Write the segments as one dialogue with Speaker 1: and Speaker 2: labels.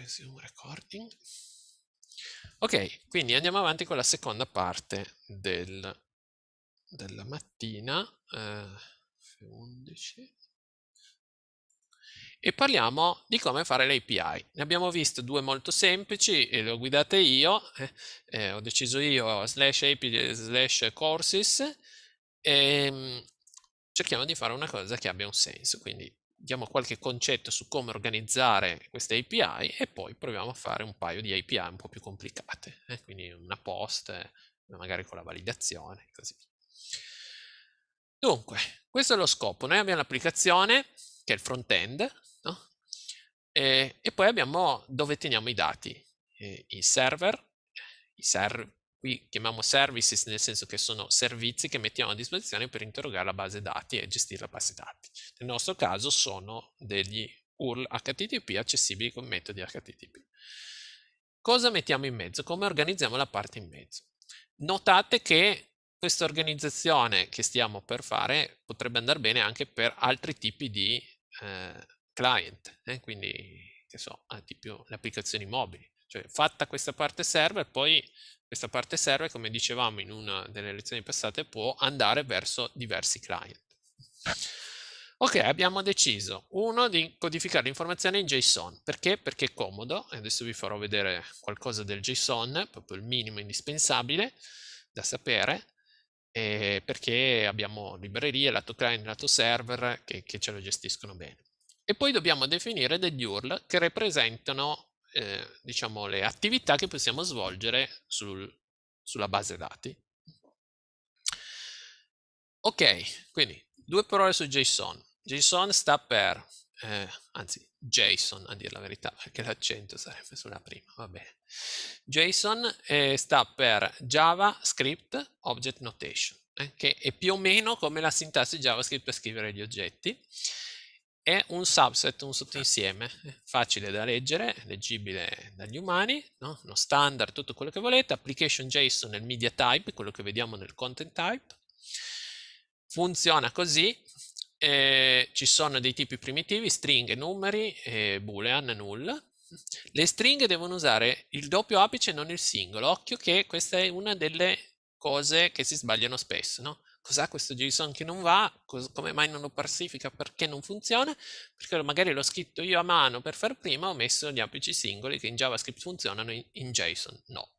Speaker 1: resume recording.
Speaker 2: Ok, quindi andiamo avanti con la seconda parte del, della mattina, eh, 11, e parliamo di come fare le API. Ne abbiamo viste due molto semplici, e le ho guidate io, eh, eh, ho deciso io slash API slash courses, e ehm, cerchiamo di fare una cosa che abbia un senso, quindi diamo qualche concetto su come organizzare queste API e poi proviamo a fare un paio di API un po' più complicate, eh? quindi una post, eh, magari con la validazione e così via. Dunque, questo è lo scopo. Noi abbiamo l'applicazione, che è il front-end, no? e, e, poi abbiamo dove teniamo i dati, eh, i server, i server qui chiamiamo services nel senso che sono servizi che mettiamo a disposizione per interrogare la base dati e gestire la base dati. Nel nostro caso sono degli URL HTTP accessibili con metodi HTTP. Cosa mettiamo in mezzo? Come organizziamo la parte in mezzo? Notate che questa organizzazione che stiamo per fare potrebbe andare bene anche per altri tipi di eh, client, eh? quindi che so, ah, tipo le applicazioni mobili. Cioè, fatta questa parte server, poi questa parte serve, come dicevamo in una delle lezioni passate, può andare verso diversi client. Ok, abbiamo deciso, uno, di codificare l'informazione in JSON. Perché? Perché è comodo, e adesso vi farò vedere qualcosa del JSON, proprio il minimo indispensabile da sapere, perché abbiamo librerie, lato client, lato server, che, che ce lo gestiscono bene. E poi dobbiamo definire degli URL che rappresentano eh, diciamo, le attività che possiamo svolgere sul, sulla base dati. Ok, quindi due parole su JSON. JSON sta per, eh, anzi JSON a dire la verità, perché l'accento sarebbe sulla prima, va bene. JSON eh, sta per JavaScript Object Notation, eh, che è più o meno come la sintassi JavaScript per scrivere gli oggetti è un subset, un sottoinsieme, certo. facile da leggere, leggibile dagli umani, no? uno standard, tutto quello che volete, application JSON è il media type, quello che vediamo nel content type, funziona così, eh, ci sono dei tipi primitivi, stringhe, numeri, eh, boolean, null, le stringhe devono usare il doppio apice non il singolo, occhio che questa è una delle cose che si sbagliano spesso, no? cos'ha questo JSON che non va, cos- come mai non lo parsifica, perché non funziona, perché magari l'ho scritto io a mano per far prima, ho messo gli apici singoli che in JavaScript funzionano, in, in JSON no.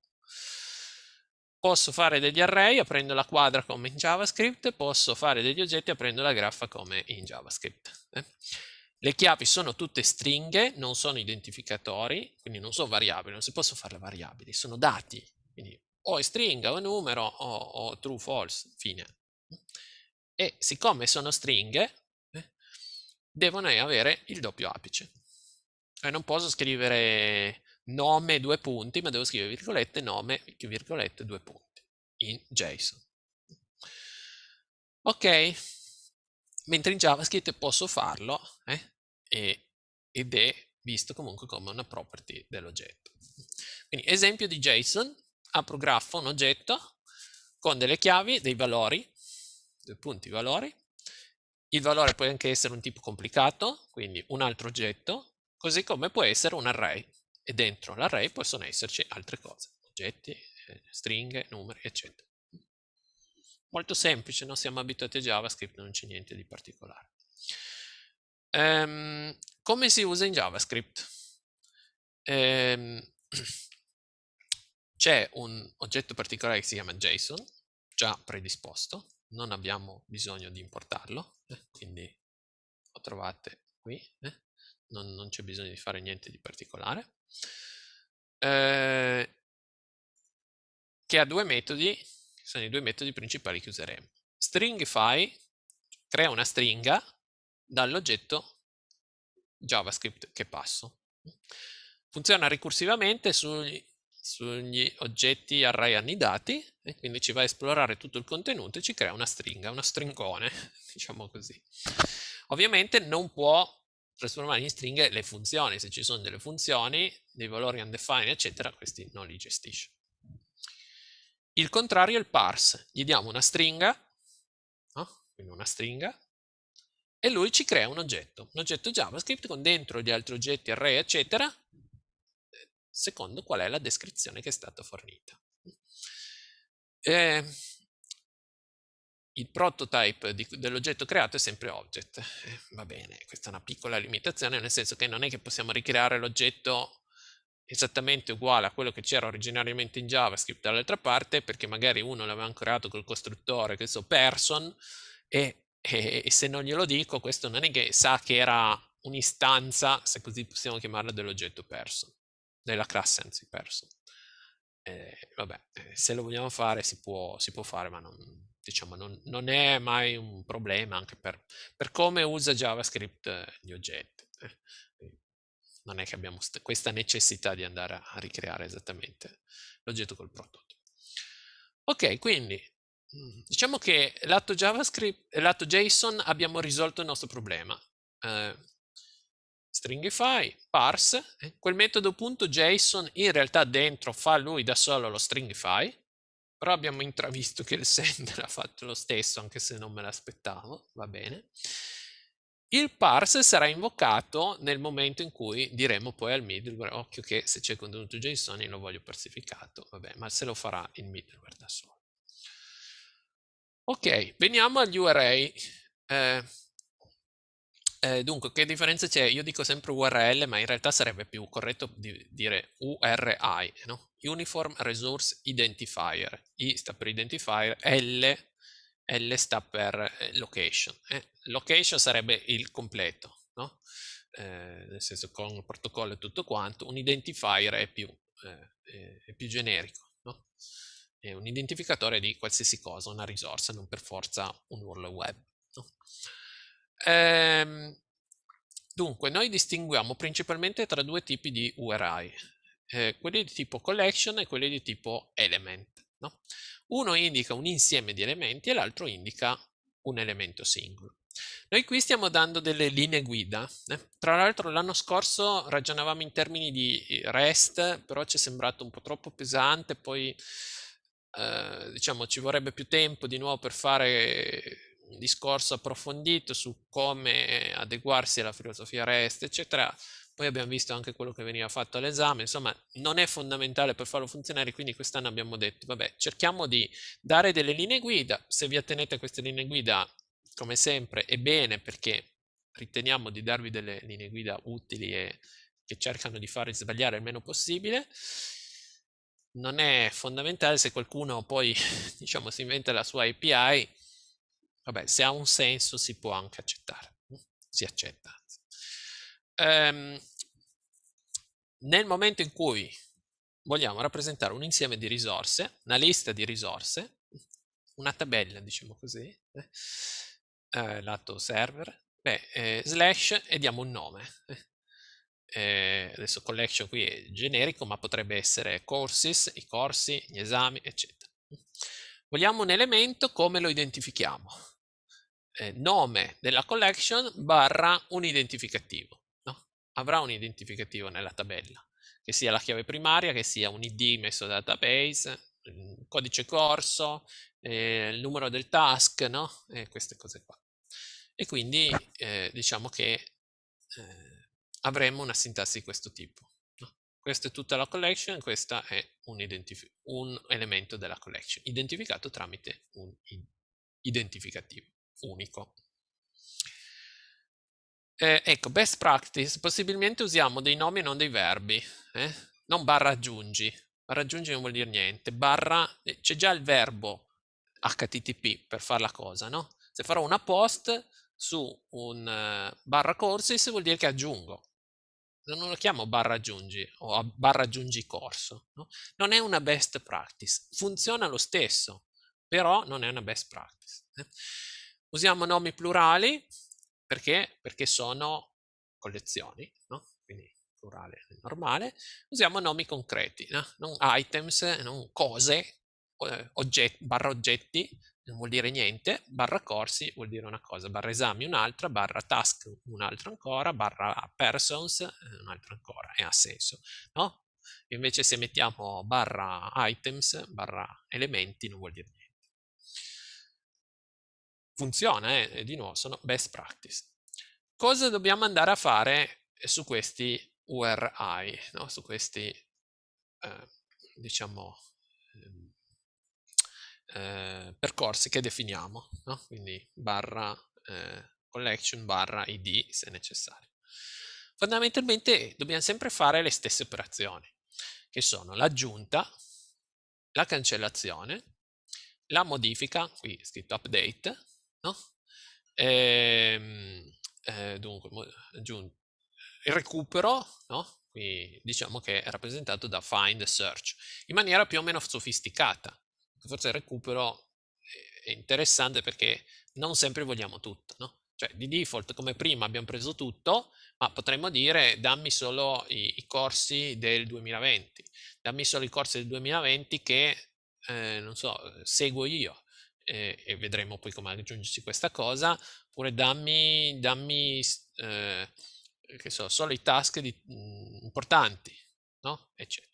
Speaker 2: Posso fare degli array aprendo la quadra come in JavaScript, posso fare degli oggetti aprendo la graffa come in JavaScript. Eh? Le chiavi sono tutte stringhe, non sono identificatori, quindi non sono variabili, non si possono fare variabili, sono dati. Quindi o è stringa o è numero o, o true false, fine. E siccome sono stringhe, eh, devono avere il doppio apice. E non posso scrivere nome due punti, ma devo scrivere virgolette, nome, virgolette, due punti in JSON. Ok, mentre in JavaScript posso farlo eh, e, ed è visto comunque come una property dell'oggetto. Quindi esempio di JSON, apro grafo un oggetto con delle chiavi, dei valori, due punti, valori. Il valore può anche essere un tipo complicato, quindi un altro oggetto, così come può essere un array. E dentro l'array possono esserci altre cose, oggetti, eh, stringhe, numeri, eccetera. Molto semplice, non siamo abituati a JavaScript, non c'è niente di particolare. Um, come si usa in JavaScript? Um, c'è un oggetto particolare che si chiama JSON, già predisposto, non abbiamo bisogno di importarlo, eh, quindi lo trovate qui, eh, non, non c'è bisogno di fare niente di particolare, eh, che ha due metodi, sono i due metodi principali che useremo. Stringify crea una stringa dall'oggetto JavaScript che passo. Funziona ricursivamente sui sugli oggetti array annidati e quindi ci va a esplorare tutto il contenuto e ci crea una stringa, uno stringone, diciamo così. Ovviamente non può trasformare in stringhe le funzioni, se ci sono delle funzioni, dei valori undefined, eccetera, questi non li gestisce. Il contrario è il parse, gli diamo una stringa, no? quindi una stringa, e lui ci crea un oggetto, un oggetto JavaScript con dentro gli altri oggetti, array, eccetera, secondo qual è la descrizione che è stata fornita. E ehm, il prototype di, dell'oggetto creato è sempre object. Eh, va bene, questa è una piccola limitazione, nel senso che non è che possiamo ricreare l'oggetto esattamente uguale a quello che c'era originariamente in JavaScript dall'altra parte, perché magari uno l'aveva creato col costruttore, che so, person, e, e, e se non glielo dico, questo non è che sa che era un'istanza, se così possiamo chiamarla, dell'oggetto person nella classe anzi perso. Eh, vabbè, se lo vogliamo fare si può, si può fare, ma non, diciamo, non, non, è mai un problema anche per, per come usa JavaScript eh, gli oggetti. Eh. non è che abbiamo questa necessità di andare a ricreare esattamente l'oggetto col prototipo. Ok, quindi mm, diciamo che lato JavaScript, lato JSON abbiamo risolto il nostro problema. Eh, stringify, parse, quel metodo punto .json in realtà dentro fa lui da solo lo stringify, però abbiamo intravisto che il sender ha fatto lo stesso anche se non me l'aspettavo, va bene. Il parse sarà invocato nel momento in cui diremo poi al middleware, occhio che se c'è contenuto JSON io lo voglio parsificato, vabbè, ma se lo farà il middleware da solo. Ok, veniamo agli array. Eh, eh, dunque, che differenza c'è? Io dico sempre URL, ma in realtà sarebbe più corretto di dire URI, no? Uniform Resource Identifier. I sta per identifier, L, L sta per eh, location. Eh? Location sarebbe il completo, no? Eh, nel senso con il protocollo e tutto quanto, un identifier è più, eh, è più generico, no? È un identificatore di qualsiasi cosa, una risorsa, non per forza un URL web. No? Ehm, dunque, noi distinguiamo principalmente tra due tipi di URI, eh, quelli di tipo collection e quelli di tipo element. No? Uno indica un insieme di elementi e l'altro indica un elemento singolo. Noi qui stiamo dando delle linee guida. Eh? Tra l'altro l'anno scorso ragionavamo in termini di eh, REST, però ci è sembrato un po' troppo pesante, poi eh, diciamo ci vorrebbe più tempo di nuovo per fare discorso approfondito su come adeguarsi alla filosofia REST, eccetera. Poi abbiamo visto anche quello che veniva fatto all'esame, insomma non è fondamentale per farlo funzionare, quindi quest'anno abbiamo detto, vabbè, cerchiamo di dare delle linee guida, se vi attenete a queste linee guida, come sempre, è bene perché riteniamo di darvi delle linee guida utili e che cercano di farvi sbagliare il meno possibile non è fondamentale se qualcuno poi diciamo si inventa la sua API Vabbè, se ha un senso si può anche accettare, mm, si accetta. Ehm, nel momento in cui vogliamo rappresentare un insieme di risorse, una lista di risorse, una tabella, diciamo così, eh, eh lato server, beh, eh, slash e diamo un nome. Eh, eh adesso collection qui è generico, ma potrebbe essere courses, i corsi, gli esami, eccetera. Vogliamo un elemento, come lo identifichiamo? Eh, nome della collection barra un identificativo. No? Avrà un identificativo nella tabella, che sia la chiave primaria, che sia un ID messo da database, mm, codice corso, eh, il numero del task, no? eh, queste cose qua. E quindi eh, diciamo che eh, avremo una sintassi di questo tipo. Questa è tutta la collection, questo è un, un, elemento della collection, identificato tramite un identificativo unico. Eh, ecco, best practice, possibilmente usiamo dei nomi e non dei verbi, eh? non barra aggiungi, barra aggiungi non vuol dire niente, barra, eh, c'è già il verbo http per fare la cosa, no? Se farò una post su un uh, barra corsi, vuol dire che aggiungo, non lo chiamo barra aggiungi o barra aggiungi corso, no? non è una best practice, funziona lo stesso, però non è una best practice. Eh? Usiamo nomi plurali perché, perché sono collezioni,
Speaker 1: no? quindi
Speaker 2: plurale è normale, usiamo nomi concreti, no? non items, non cose, oggetti, barra oggetti, non vuol dire niente, barra corsi vuol dire una cosa, barra esami un'altra, barra task un'altra ancora, barra persons eh, un'altra ancora, e ha senso, no? Invece se mettiamo barra items, barra elementi, non vuol dire niente. Funziona, eh? di nuovo, sono best practice. Cosa dobbiamo andare a fare su questi URI, no? su questi, eh, diciamo, eh, percorsi che definiamo, no? quindi barra eh, collection barra id se necessario. Fondamentalmente dobbiamo sempre fare le stesse operazioni, che sono l'aggiunta, la cancellazione, la modifica, qui è scritto update, no? e, ehm, eh, dunque, aggiunta, il recupero, no? qui diciamo che è rappresentato da find search, in maniera più o meno sofisticata forse il recupero è interessante perché non sempre vogliamo tutto, no? Cioè, di default, come prima, abbiamo preso tutto, ma potremmo dire dammi solo i, i corsi del 2020, dammi solo i corsi del 2020 che, eh, non so, seguo io eh, e vedremo poi come aggiungersi questa cosa, oppure dammi, dammi eh, so, solo i task di, mh, mm, importanti, no? Eccetera.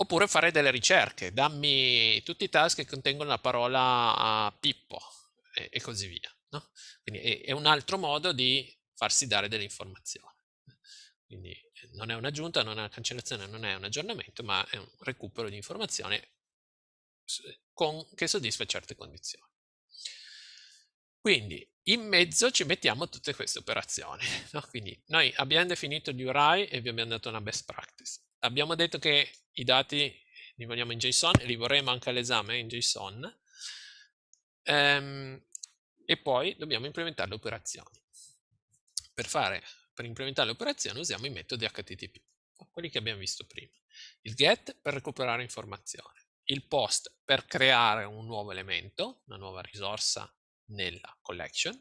Speaker 2: Oppure fare delle ricerche, dammi tutti i task che contengono la parola ah, Pippo e, e così via. No? Quindi è, è un altro modo di farsi dare delle informazioni. Quindi eh, non è un'aggiunta, non è una cancellazione, non è un aggiornamento, ma è un recupero di informazioni con, che soddisfa certe condizioni. Quindi in mezzo ci mettiamo tutte queste operazioni. No? Quindi noi abbiamo definito gli URI e vi abbiamo dato una best practice abbiamo detto che i dati li vogliamo in JSON e li vorremmo anche all'esame in JSON ehm, e poi dobbiamo implementare le operazioni. Per, fare, per implementare le operazioni usiamo i metodi HTTP, quelli che abbiamo visto prima. Il get per recuperare informazione, il post per creare un nuovo elemento, una nuova risorsa nella collection,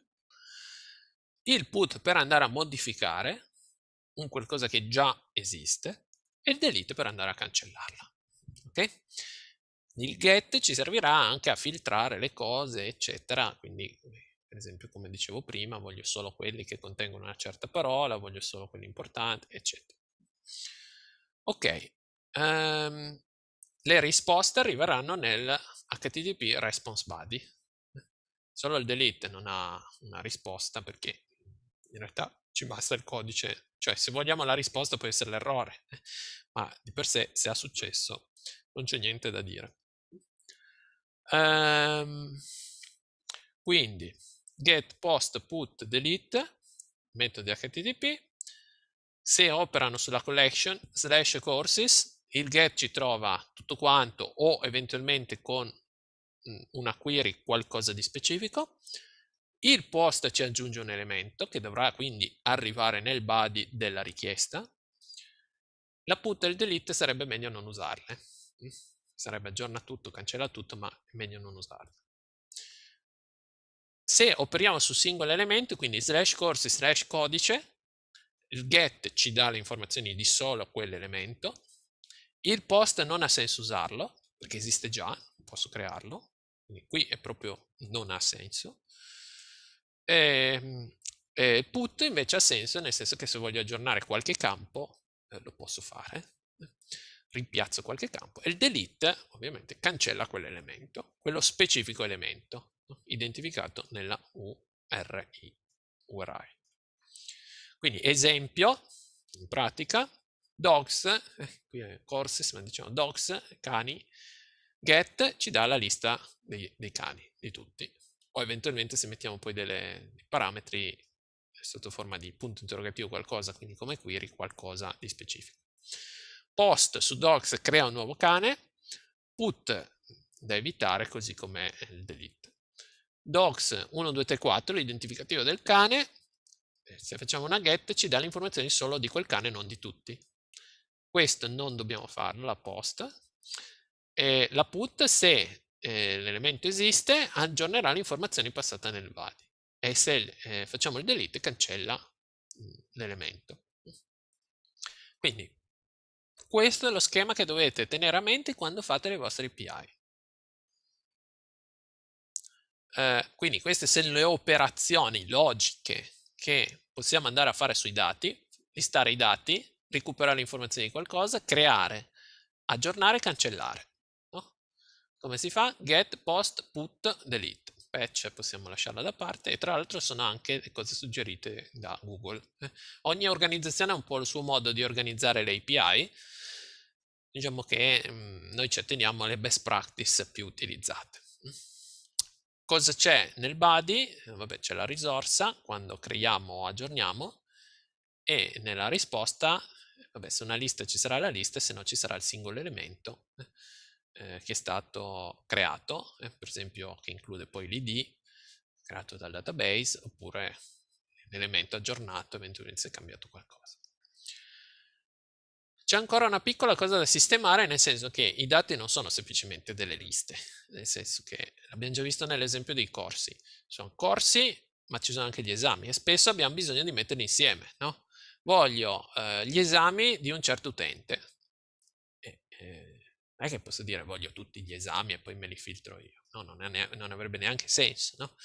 Speaker 2: il put per andare a modificare un qualcosa che già esiste e il delete per andare a cancellarla. Okay? Il get ci servirà anche a filtrare le cose, eccetera, quindi per esempio come dicevo prima, voglio solo quelli che contengono una certa parola, voglio solo quelli importanti, eccetera. Ok, um, le risposte arriveranno nel HTTP response body. Solo il delete non ha una risposta perché in realtà ci basta il codice, cioè se vogliamo la risposta può essere l'errore, ma di per sé se ha successo non c'è niente da dire. Um, quindi get, post, put, delete, metodi HTTP, se operano sulla collection slash courses, il get ci trova tutto quanto o eventualmente con mm, una query qualcosa di specifico, il post ci aggiunge un elemento che dovrà quindi arrivare nel body della richiesta. La put e il delete sarebbe meglio non usarle. Mm. Sarebbe aggiorna tutto, cancella tutto, ma è meglio non usarle. Se operiamo su singolo elemento, quindi slash corsi slash codice, il get ci dà le informazioni di solo quell'elemento, il post non ha senso usarlo, perché esiste già, posso crearlo, quindi qui è proprio non ha senso. Ehm, e, e put invece ha senso nel senso che se voglio aggiornare qualche campo eh, lo posso fare, rimpiazzo qualche campo e il delete ovviamente cancella quell'elemento, quello specifico elemento no? identificato nella URI. URI. Quindi esempio, in pratica, dogs, eh, qui è courses, ma diciamo dogs, cani, get ci dà la lista dei, dei cani, di tutti o eventualmente se mettiamo poi delle, dei parametri sotto forma di punto interrogativo qualcosa, quindi come query qualcosa di specifico. Post su docs crea un nuovo cane, put da evitare così come il delete. Docs 1234 l'identificativo del cane, eh, se facciamo una get ci dà le informazioni solo di quel cane, non di tutti. Questo non dobbiamo farlo, la post. E la put se eh, l'elemento esiste, aggiornerà l'informazione passata nel body. e se eh, facciamo il delete cancella mm, l'elemento. Quindi questo è lo schema che dovete tenere a mente quando fate le vostre API. Eh, quindi queste sono le operazioni logiche che possiamo andare a fare sui dati, listare i dati, recuperare le informazioni di qualcosa, creare, aggiornare e cancellare. Come si fa? Get, post, put, delete. Patch possiamo lasciarla da parte e tra l'altro sono anche le cose suggerite da Google. Eh? Ogni organizzazione ha un po' il suo modo di organizzare le API. Diciamo che mh, mm, noi ci atteniamo alle best practice più utilizzate. Cosa c'è nel body? Eh, vabbè, c'è la risorsa quando creiamo o aggiorniamo e nella risposta, vabbè, se una lista ci sarà la lista, se no ci sarà il singolo elemento eh, che è stato creato, eh, per esempio che include poi l'id creato dal database oppure l'elemento aggiornato eventualmente se è cambiato qualcosa. C'è ancora una piccola cosa da sistemare, nel senso che i dati non sono semplicemente delle liste, nel senso che l'abbiamo già visto nell'esempio dei corsi. Sono corsi, ma ci sono anche gli esami e spesso abbiamo bisogno di metterli insieme, no? Voglio eh, gli esami di un certo utente. E, eh, non è che posso dire voglio tutti gli esami e poi me li filtro io. No, non, ne- non avrebbe neanche senso, no?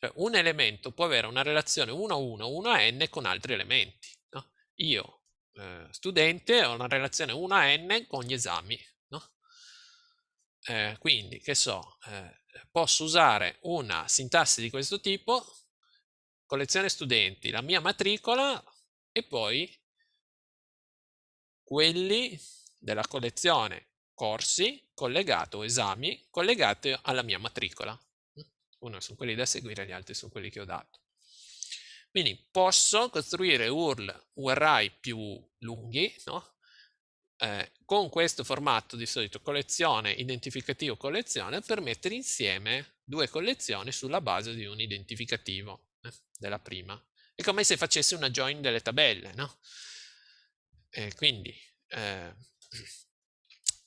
Speaker 2: Cioè, un elemento può avere una relazione 1 a 1, 1 a n con altri elementi. No? Io, eh, studente, ho una relazione 1 a n con gli esami. No? Eh, quindi, che so, eh, posso usare una sintassi di questo tipo, collezione studenti, la mia matricola e poi quelli della collezione corsi collegato esami collegati alla mia matricola. Uno sono quelli da seguire, gli altri sono quelli che ho dato. Quindi posso costruire URL, URI più lunghi, no? eh, con questo formato di solito collezione, identificativo collezione, per mettere insieme due collezioni sulla base di un identificativo eh, della prima. È come se facessi una join delle tabelle, no? eh, quindi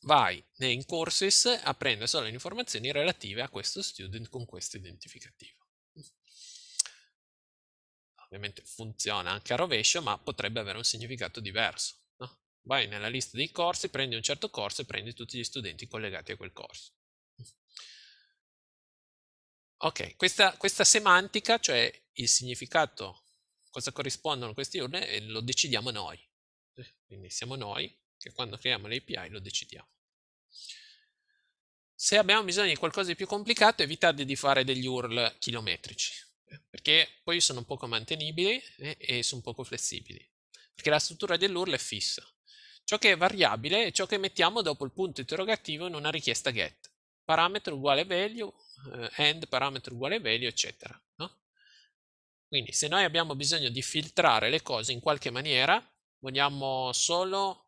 Speaker 2: vai in courses a prendere solo le informazioni relative a questo student con questo identificativo. Ovviamente funziona anche a rovescio, ma potrebbe avere un significato diverso. No? Vai nella lista dei corsi, prendi un certo corso e prendi tutti gli studenti collegati a quel corso. Ok, questa, questa semantica, cioè il significato, cosa corrispondono questi urne, eh, lo decidiamo noi. Quindi siamo noi che quando creiamo l'API lo decidiamo. Se abbiamo bisogno di qualcosa di più complicato evitate di fare degli URL chilometrici, eh, perché poi sono poco mantenibili eh, e sono poco flessibili, perché la struttura dell'URL è fissa. Ciò che è variabile è ciò che mettiamo dopo il punto interrogativo in una richiesta get. Parametro uguale value, end eh, parametro uguale value, eccetera. No? Quindi se noi abbiamo bisogno di filtrare le cose in qualche maniera, vogliamo solo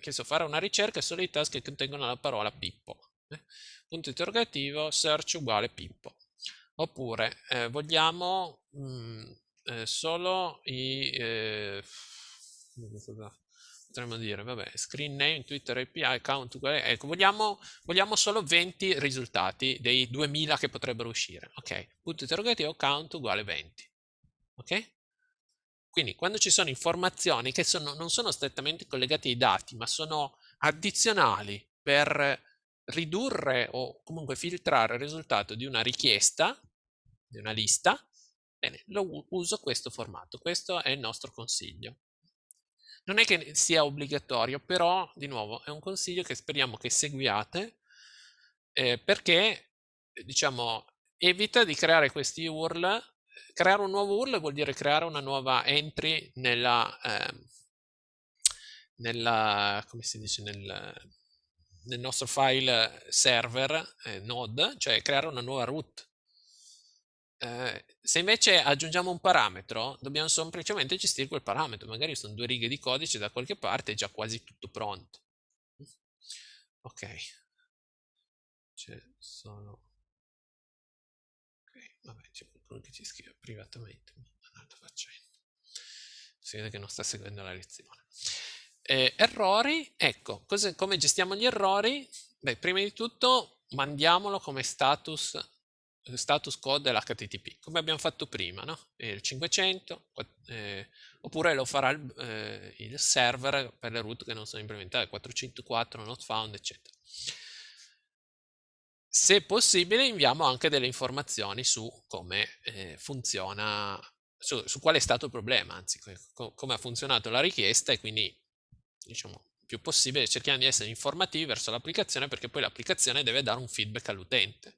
Speaker 2: che so, fare una ricerca solo i task che contengono la parola Pippo. Eh? Punto interrogativo, search uguale Pippo. Oppure eh, vogliamo
Speaker 1: mh, mm,
Speaker 2: eh, solo i... Eh, potremmo dire, vabbè, screen name, Twitter API, account uguale... Ecco, vogliamo, vogliamo solo 20 risultati dei 2000 che potrebbero uscire. Ok, punto interrogativo, count uguale 20. Ok? Quindi quando ci sono informazioni che sono, non sono strettamente collegate ai dati, ma sono addizionali per ridurre o comunque filtrare il risultato di una richiesta, di una lista, bene, lo uso questo formato, questo è il nostro consiglio. Non è che sia obbligatorio, però di nuovo è un consiglio che speriamo che seguiate eh, perché diciamo evita di creare questi URL creare un nuovo URL vuol dire creare una nuova entry nella, eh, nella come si dice, nel, nel nostro file server eh, node, cioè creare una nuova root. Eh, se invece aggiungiamo un parametro, dobbiamo semplicemente gestire quel parametro. Magari sono due righe di codice da qualche parte, è già quasi tutto pronto.
Speaker 1: Ok. C'è cioè, sono...
Speaker 2: Ok, vabbè, c'è cioè, qualcuno che ci scrive privatamente, ma un'altra faccenda. Si vede che non sta seguendo la lezione. Eh, errori, ecco, cose, come gestiamo gli errori? Beh, prima di tutto mandiamolo come status, eh, status code dell'HTTP, come abbiamo fatto prima, no? il 500, eh, oppure lo farà il, eh, il, server per le root che non sono implementate, 404, not found, eccetera. Se possibile inviamo anche delle informazioni su come eh, funziona, su, su, quale è stato il problema, anzi co- come ha funzionato la richiesta e quindi diciamo più possibile cerchiamo di essere informativi verso l'applicazione perché poi l'applicazione deve dare un feedback all'utente.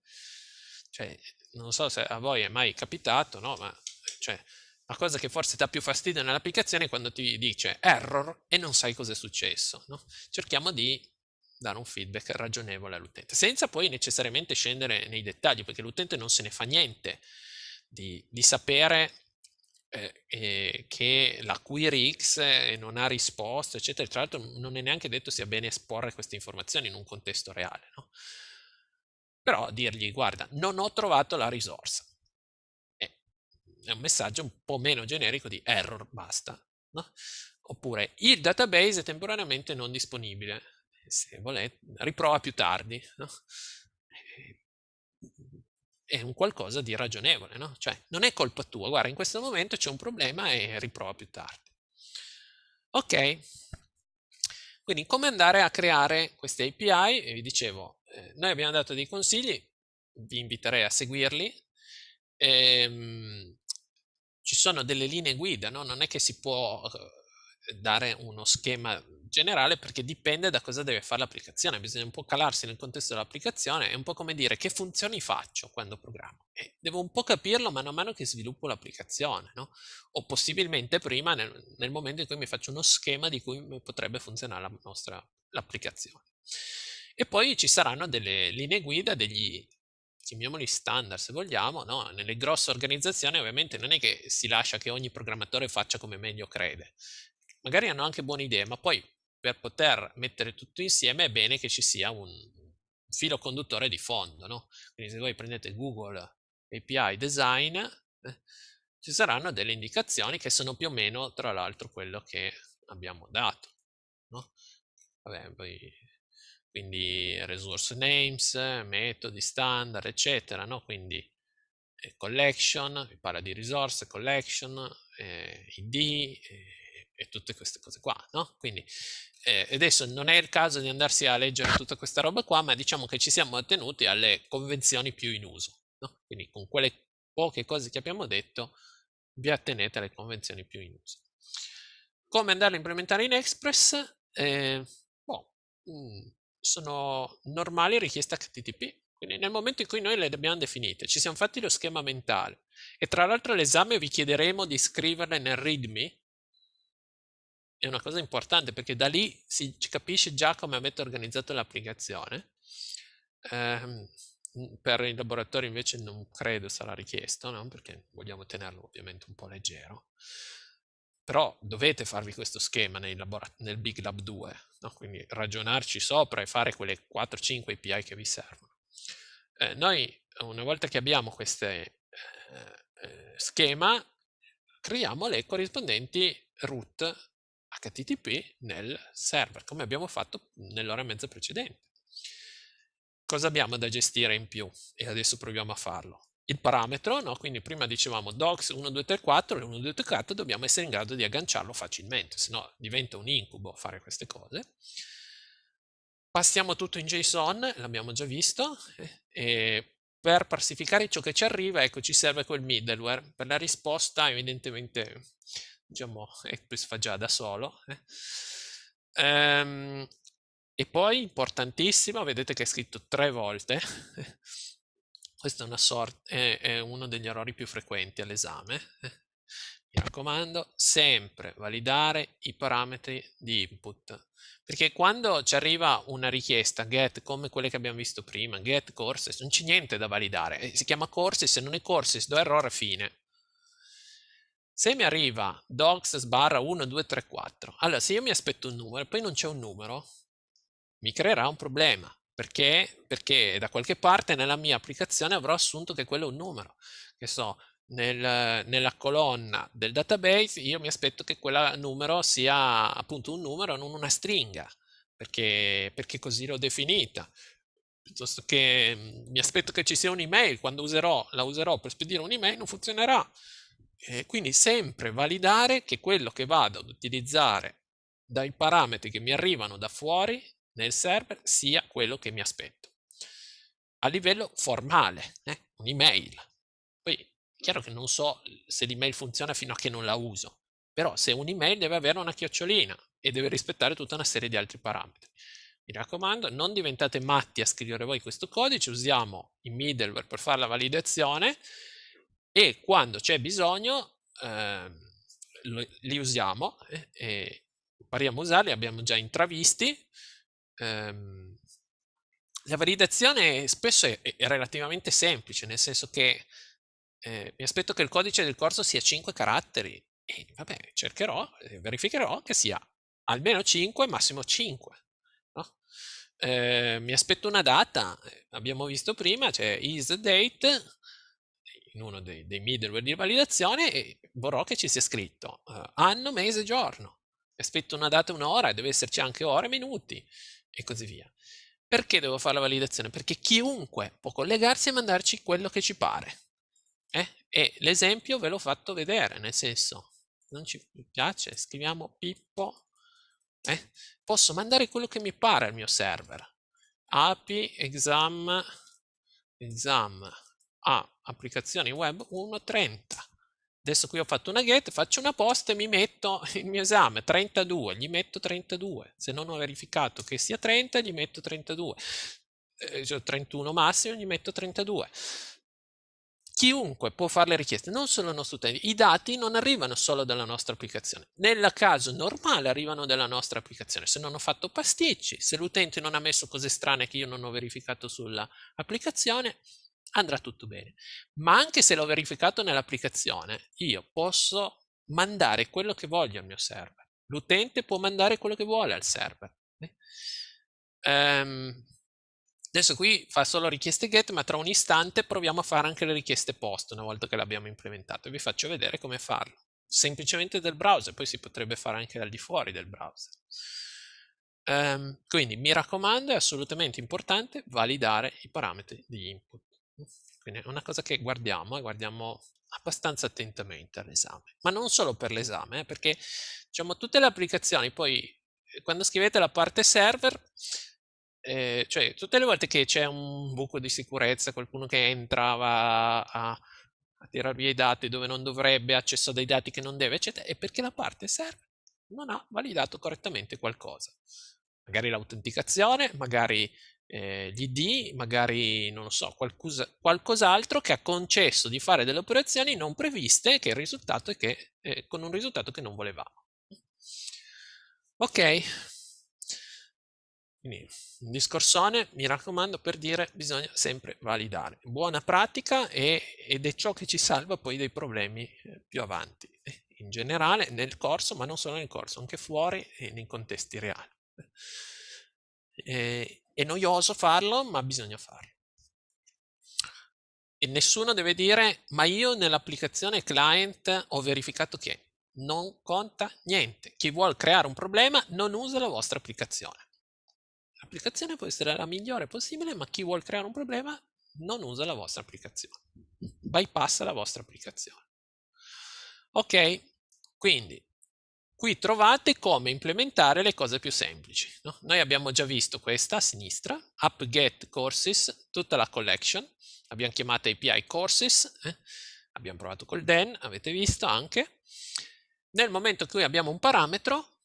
Speaker 2: Cioè, non so se a voi è mai capitato, no? Ma cioè, la cosa che forse dà più fastidio nell'applicazione è quando ti dice error e non sai cosa è successo. No? Cerchiamo di dare un feedback ragionevole all'utente, senza poi necessariamente scendere nei dettagli, perché l'utente non se ne fa niente di, di sapere eh, eh, che la query eh, X non ha risposto, eccetera. Tra l'altro non è neanche detto sia bene esporre queste informazioni in un contesto reale, no? Però dirgli, guarda, non ho trovato la risorsa. è un messaggio un po' meno generico di error, basta. No? Oppure il database è temporaneamente non disponibile se volete, riprova più tardi, no? è un qualcosa di ragionevole, no? Cioè, non è colpa tua, guarda, in questo momento c'è un problema e riprova più tardi. Ok, quindi come andare a creare queste API? E vi dicevo, eh, noi abbiamo dato dei consigli, vi inviterei a seguirli. Ehm, ci sono delle linee guida, no? non è che si può eh, dare uno schema generale perché dipende da cosa deve fare l'applicazione, bisogna un po' calarsi nel contesto dell'applicazione, è un po' come dire che funzioni faccio quando programmo. E devo un po' capirlo mano a mano che sviluppo l'applicazione, no? o possibilmente prima nel, nel, momento in cui mi faccio uno schema di cui potrebbe funzionare la nostra, l'applicazione. E poi ci saranno delle linee guida, degli chiamiamoli standard se vogliamo, no? nelle grosse organizzazioni ovviamente non è che si lascia che ogni programmatore faccia come meglio crede, magari hanno anche buone idee, ma poi per poter mettere tutto insieme è bene che ci sia un filo conduttore di fondo, no? Quindi se voi prendete Google API Design, eh, ci saranno delle indicazioni che sono più o meno, tra l'altro, quello che abbiamo dato, no? Vabbè, poi, quindi resource names, metodi, standard, eccetera, no? Quindi eh, collection, vi parla di risorse, collection, eh, id, eh, e tutte queste cose qua, no? Quindi eh, adesso non è il caso di andarsi a leggere tutta questa roba qua, ma diciamo che ci siamo attenuti alle convenzioni più in uso, no? Quindi con quelle poche cose che abbiamo detto vi attenete alle convenzioni più in uso. Come andarle a implementare in Express? Eh, boh, mh, mm, sono normali richieste HTTP, quindi nel momento in cui noi le abbiamo definite, ci siamo fatti lo schema mentale e tra l'altro all'esame vi chiederemo di scriverle nel README è una cosa importante perché da lì si capisce già come avete organizzato l'applicazione. Eh, per i laboratori invece non credo sarà richiesto, no? perché vogliamo tenerlo ovviamente un po' leggero. Però dovete farvi questo schema nel Big Lab 2, no? quindi ragionarci sopra e fare quelle 4-5 API che vi servono. Eh, noi una volta che abbiamo questo eh, eh, schema, creiamo le corrispondenti root HTTP nel server, come abbiamo fatto nell'ora e mezza precedente. Cosa abbiamo da gestire in più? E adesso proviamo a farlo. Il parametro, no? quindi prima dicevamo docs 1234 e 1234 dobbiamo essere in grado di agganciarlo facilmente, se no diventa un incubo fare queste cose. Passiamo tutto in JSON, l'abbiamo già visto, e per parsificare ciò che ci arriva, ecco, ci serve quel middleware. Per la risposta, evidentemente, diciamo, questo fa già da solo. Eh. Ehm, e poi, importantissimo, vedete che è scritto tre volte. Eh. Questo è, sort- è, è uno degli errori più frequenti all'esame. Eh. Mi raccomando, sempre validare i parametri di input. Perché quando ci arriva una richiesta get come quelle che abbiamo visto prima, get courses, non c'è niente da validare. Eh, si chiama courses, se non è courses, do errore, fine. Se mi arriva docs sbarra 1, 2, 3, 4, allora se io mi aspetto un numero e poi non c'è un numero, mi creerà un problema. Perché? Perché da qualche parte nella mia applicazione avrò assunto che quello è un numero. Che so, nel, nella colonna del database io mi aspetto che quel numero sia appunto un numero, non una stringa, perché, perché così l'ho definita piuttosto che mm, mi aspetto che ci sia un'email, quando userò, la userò per spedire un'email non funzionerà eh, quindi sempre validare che quello che vado ad utilizzare dai parametri che mi arrivano da fuori nel server sia quello che mi aspetto. A livello formale, eh, un'email. Poi è chiaro che non so se l'email funziona fino a che non la uso, però se un'email deve avere una chiocciolina e deve rispettare tutta una serie di altri parametri. Mi raccomando, non diventate matti a scrivere voi questo codice, usiamo i middleware per fare la validazione e quando c'è bisogno eh, li usiamo, eh, e impariamo a usarli, abbiamo già intravisti. Ehm, la validazione spesso è, è, relativamente semplice, nel senso che eh, mi aspetto che il codice del corso sia 5 caratteri e vabbè, cercherò, e verificherò che sia almeno 5, massimo 5. Eh, mi aspetto una data, eh, abbiamo visto prima, c'è cioè is date, in uno dei, dei middleware di validazione e vorrò che ci sia scritto uh, anno, mese, giorno. Aspetto una data un'ora e deve esserci anche ore, minuti e così via. Perché devo fare la validazione? Perché chiunque può collegarsi e mandarci quello che ci pare. Eh? E l'esempio ve l'ho fatto vedere, nel senso, non ci piace, scriviamo Pippo. Eh? Posso mandare quello che mi pare al mio server. API exam exam a applicazioni web 1.30. Adesso qui ho fatto una get, faccio una post e mi metto il mio esame 32, gli metto 32. Se non ho verificato che sia 30, gli metto 32. Eh, 31 cioè massimo, gli metto 32. Chiunque può fare le richieste, non solo i nostri utenti. I dati non arrivano solo dalla nostra applicazione. Nel caso normale arrivano dalla nostra applicazione. Se non ho fatto pasticci, se l'utente non ha messo cose strane che io non ho verificato sull'applicazione, andrà tutto bene. Ma anche se l'ho verificato nell'applicazione, io posso mandare quello che voglio al mio server. L'utente può mandare quello che vuole al server. Um, adesso qui fa solo richieste get, ma tra un istante proviamo a fare anche le richieste post una volta che l'abbiamo implementato. Vi faccio vedere come farlo. Semplicemente del browser, poi si potrebbe fare anche dal di fuori del browser. Um, quindi mi raccomando, è assolutamente importante validare i parametri di input. Quindi è una cosa che guardiamo e guardiamo abbastanza attentamente all'esame. Ma non solo per l'esame, eh, perché diciamo, tutte le applicazioni, poi eh, quando scrivete la parte server, eh, cioè tutte le volte che c'è un buco di sicurezza, qualcuno che entrava a, a tirare via i dati dove non dovrebbe, accesso a dei dati che non deve, eccetera, è perché la parte server non ha validato correttamente qualcosa. Magari l'autenticazione, magari eh, gli di magari, non lo so, qualcosa, qualcos'altro che ha concesso di fare delle operazioni non previste che il risultato è che, eh, con un risultato che non volevamo. Ok, quindi un discorsone, mi raccomando, per dire bisogna sempre validare. Buona pratica e, ed è ciò che ci salva poi dei problemi eh, più avanti, eh, in generale nel corso, ma non solo nel corso, anche fuori e nei contesti reali. E eh, è noioso farlo, ma bisogna farlo. E nessuno deve dire, ma io nell'applicazione client ho verificato che non conta niente. Chi vuole creare un problema non usa la vostra applicazione. L'applicazione può essere la migliore possibile, ma chi vuole creare un problema non usa la vostra applicazione. Bypassa la vostra applicazione. Ok, quindi Qui trovate come implementare le cose più semplici. No? Noi abbiamo già visto questa a sinistra, app get courses, tutta la collection, abbiamo chiamata API courses, eh? abbiamo provato col den, avete visto anche. Nel momento in cui abbiamo un parametro,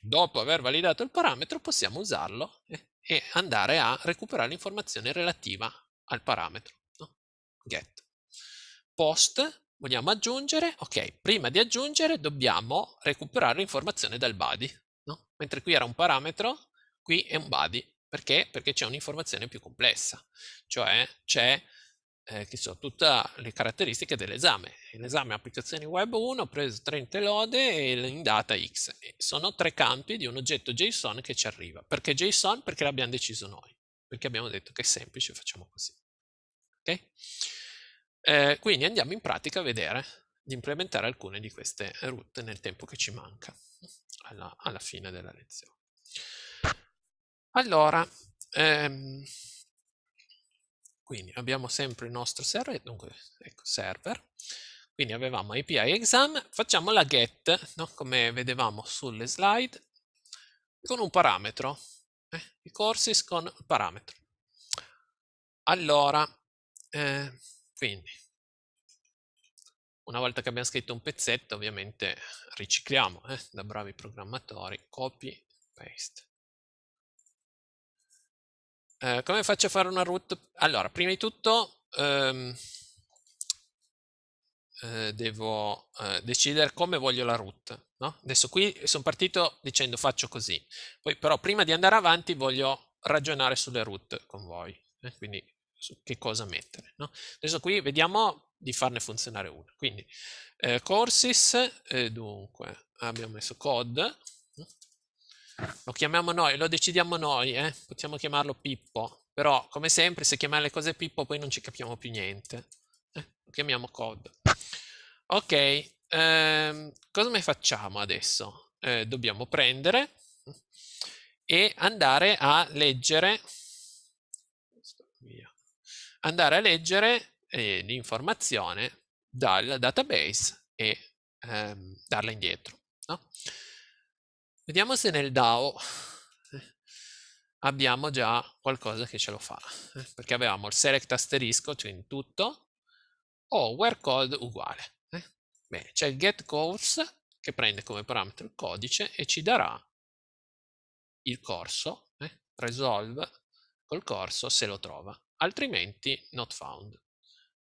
Speaker 2: dopo aver validato il parametro possiamo usarlo eh? e andare a recuperare l'informazione relativa al parametro. No? Get. Post vogliamo aggiungere, ok, prima di aggiungere dobbiamo recuperare l'informazione dal body, no? mentre qui era un parametro, qui è un body, perché? Perché c'è un'informazione più complessa, cioè c'è eh, so, tutte le caratteristiche dell'esame. L'esame applicazioni web 1, ho preso 30 lode e in data X. Sono tre campi di un oggetto JSON che ci arriva. Perché JSON? Perché l'abbiamo deciso noi, perché abbiamo detto che è semplice, facciamo così. Ok? Eh, quindi andiamo in pratica a vedere di implementare alcune di queste route nel tempo che ci manca alla, alla fine della lezione. Allora, ehm, quindi abbiamo sempre il nostro server, dunque, ecco, server. quindi avevamo API exam, facciamo la get, no? come vedevamo sulle slide, con un parametro, eh? i courses con parametro. Allora, eh, quindi, una volta che abbiamo scritto un pezzetto, ovviamente ricicliamo, eh, da bravi programmatori, copy, paste. Eh, come faccio a fare una root? Allora, prima di tutto ehm, eh, devo eh, decidere come voglio la root. No? Adesso qui sono partito dicendo faccio così. Poi però prima di andare avanti voglio ragionare sulle root con voi. Eh, quindi che cosa mettere. No? Adesso qui vediamo di farne funzionare una. Quindi eh, courses, eh, dunque abbiamo messo code, lo chiamiamo noi, lo decidiamo noi, eh? possiamo chiamarlo Pippo, però come sempre se chiamiamo le cose Pippo poi non ci capiamo più niente. Eh? lo chiamiamo code. Ok, ehm, cosa ne facciamo adesso? Eh, dobbiamo prendere e andare a leggere andare a leggere eh, l'informazione dal database e ehm, darla indietro. No? Vediamo se nel DAO eh, abbiamo già qualcosa che ce lo fa, eh? perché avevamo il select asterisco, cioè in tutto, o where code uguale. Eh? Bene, c'è il get course che prende come parametro il codice e ci darà il corso, eh? resolve col corso se lo trova altrimenti not found.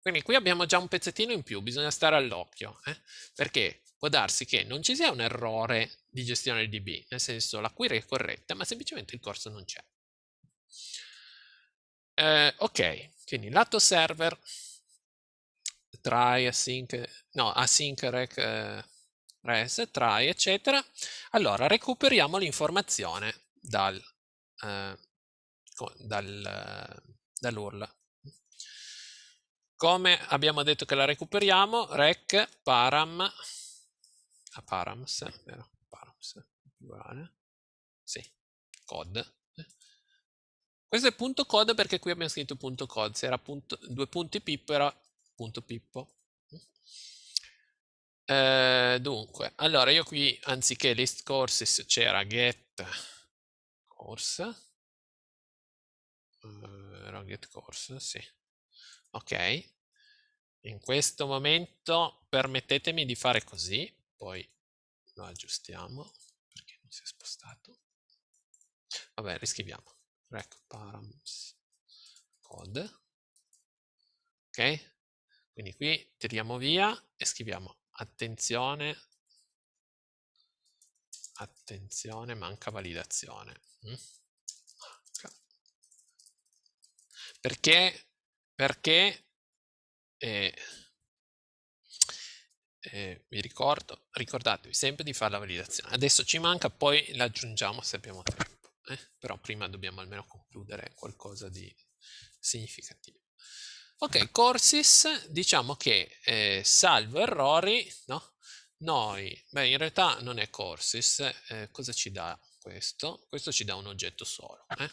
Speaker 2: Quindi qui abbiamo già un pezzettino in più, bisogna stare all'occhio, eh? perché può darsi che non ci sia un errore di gestione di DB, nel senso la query è corretta, ma semplicemente il corso non c'è. Eh, ok, quindi lato server, try, async, no, async, rec, eh, res, try, eccetera. Allora, recuperiamo l'informazione dal, eh, dal dall'urla. Come abbiamo detto che la recuperiamo, rec param, a params, vero? Params, sì, cod. Questo è punto cod perché qui abbiamo scritto punto cod, se era punto, due punti pippo era punto pippo. Eh, dunque, allora io qui anziché list courses c'era get course. Eh, chiaro, get course, sì. Ok, in questo momento permettetemi di fare così, poi lo aggiustiamo
Speaker 1: perché non si è spostato.
Speaker 2: Vabbè, riscriviamo. Rec params code. Ok? Quindi qui tiriamo via e scriviamo attenzione, attenzione, manca validazione. Mm? Perché? Perché eh, eh, vi ricordo, ricordatevi sempre di fare la validazione. Adesso ci manca, poi l'aggiungiamo se abbiamo tempo. Eh? Però prima dobbiamo almeno concludere qualcosa di significativo. Ok, courses, diciamo che eh, salvo errori, no? Noi, beh in realtà non è courses, eh, cosa ci dà questo? Questo ci dà un oggetto solo. Eh.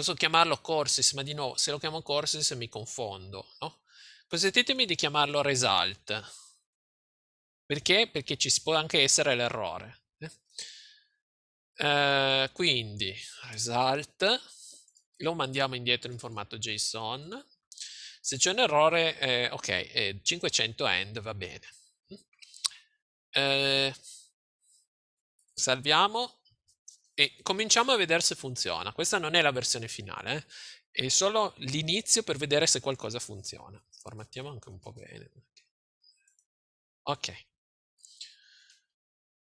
Speaker 2: Posso chiamarlo courses, ma di nuovo, se lo chiamo courses mi confondo, no? Consentitemi di chiamarlo result. Perché? Perché ci può anche essere l'errore. Eh? Eh, quindi, result, lo mandiamo indietro in formato JSON. Se c'è un errore, eh, ok, 500 end va bene. Eh, salviamo e cominciamo a vedere se funziona. Questa non è la versione finale, eh? è solo l'inizio per vedere se qualcosa funziona. Formattiamo anche un po' bene. Ok.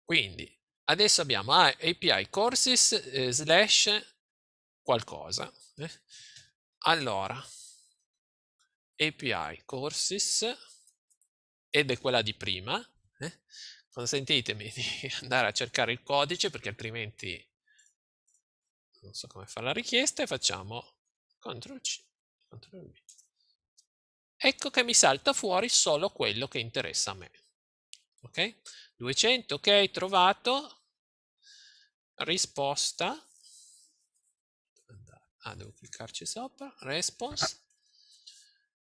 Speaker 2: Quindi, adesso abbiamo API courses eh, slash qualcosa. Eh? Allora, API courses, ed è quella di prima, eh. consentitemi di andare a cercare il codice perché altrimenti non so come fare la richiesta e facciamo CTRL C, CTRL V. Ecco che mi salta fuori solo quello che interessa a me. Ok? 200, ok, trovato. Risposta. Ah, devo cliccarci sopra. Response.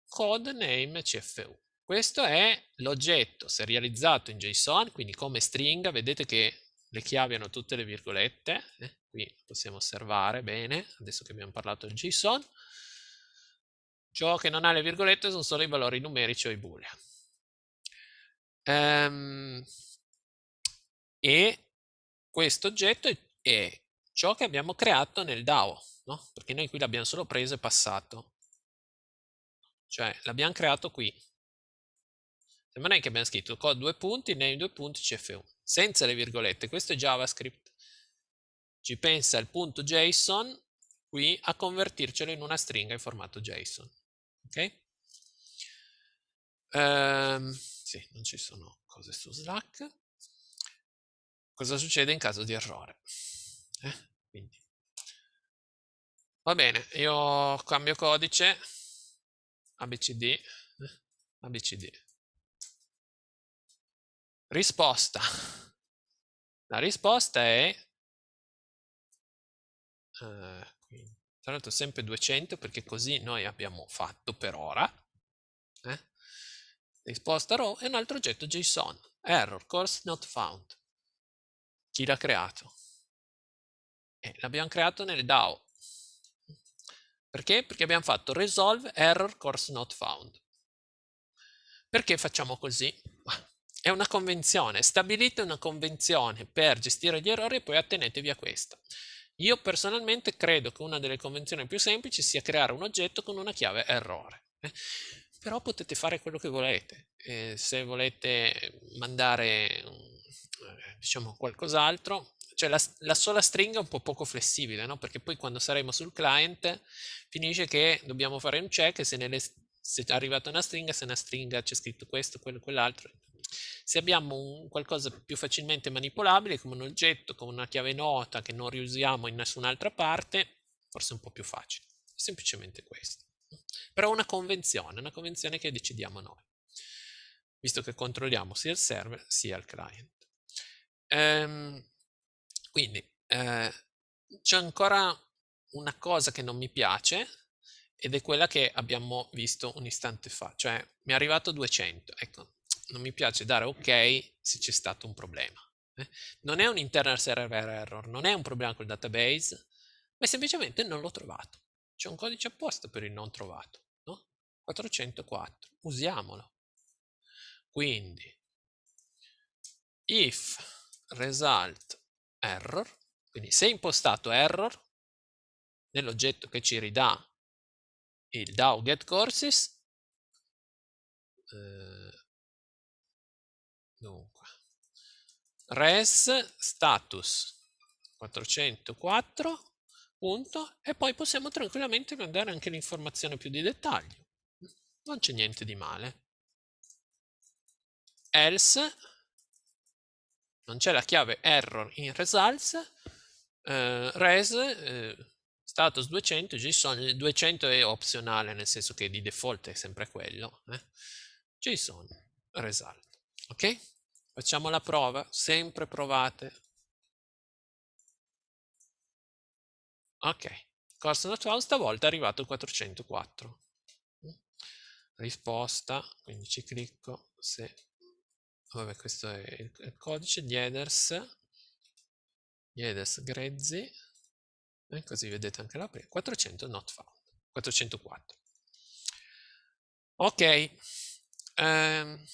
Speaker 2: Codename CFU. Questo è l'oggetto serializzato in JSON, quindi come stringa, vedete che le chiavi hanno tutte le virgolette, eh? qui possiamo osservare bene, adesso che abbiamo parlato del JSON, ciò che non ha le virgolette sono solo i valori numerici o i boolean. Um, e questo oggetto è, è, ciò che abbiamo creato nel DAO, no? perché noi qui l'abbiamo solo preso e passato, cioè l'abbiamo creato qui. Se non è che abbiamo scritto code due punti, name due punti, cf1, senza le virgolette, questo è JavaScript ci pensa il punto JSON qui a convertircelo in una stringa in formato JSON. Ok? Ehm, sì, non ci sono cose su Slack. Cosa succede in caso di errore? Eh, quindi. Va bene, io cambio codice ABCD, eh, ABCD. Risposta. La risposta è eh, tra l'altro sempre 200 perché così noi abbiamo fatto per ora eh? risposta row e un altro oggetto JSON error course not found chi l'ha creato? Eh, l'abbiamo creato nel DAO perché? perché abbiamo fatto resolve error course not found perché facciamo così? è una convenzione stabilite una convenzione per gestire gli errori e poi attenetevi a questa io personalmente credo che una delle convenzioni più semplici sia creare un oggetto con una chiave errore. Eh. Però potete fare quello che volete. Eh, se volete mandare eh, diciamo qualcos'altro, cioè la, la, sola stringa è un po' poco flessibile, no? perché poi quando saremo sul client finisce che dobbiamo fare un check e se nelle se è arrivata una stringa, se è una stringa c'è scritto questo, quello, quell'altro. Se abbiamo un, qualcosa più facilmente manipolabile, come un oggetto, come una chiave nota che non riusiamo in nessun'altra parte, forse è un po' più facile. È semplicemente questo. Però una convenzione, una convenzione che decidiamo noi, visto che controlliamo sia il server sia il client. Ehm, quindi eh, c'è ancora una cosa che non mi piace ed è quella che abbiamo visto un istante fa, cioè mi è arrivato 200, ecco, non mi piace dare ok se c'è stato un problema. Eh? Non è un internal server error, non è un problema col database, ma semplicemente non l'ho trovato. C'è un codice apposta per il non trovato, no? 404, usiamolo. Quindi, if result error, quindi se impostato error, nell'oggetto che ci ridà
Speaker 1: il DAO get courses eh,
Speaker 2: dunque res status 404 punto e poi possiamo tranquillamente mandare anche l'informazione più di dettaglio non c'è niente di male else non c'è la chiave error in results eh, res eh, status 200 json 200 è opzionale nel senso che di default è sempre quello eh? json result ok facciamo la prova sempre provate ok corso naturale stavolta è arrivato il 404 risposta quindi ci clicco se vabbè questo è il, codice di headers, headers grezzi eh, così vedete anche la prima, 400 not found, 404. Ok, um,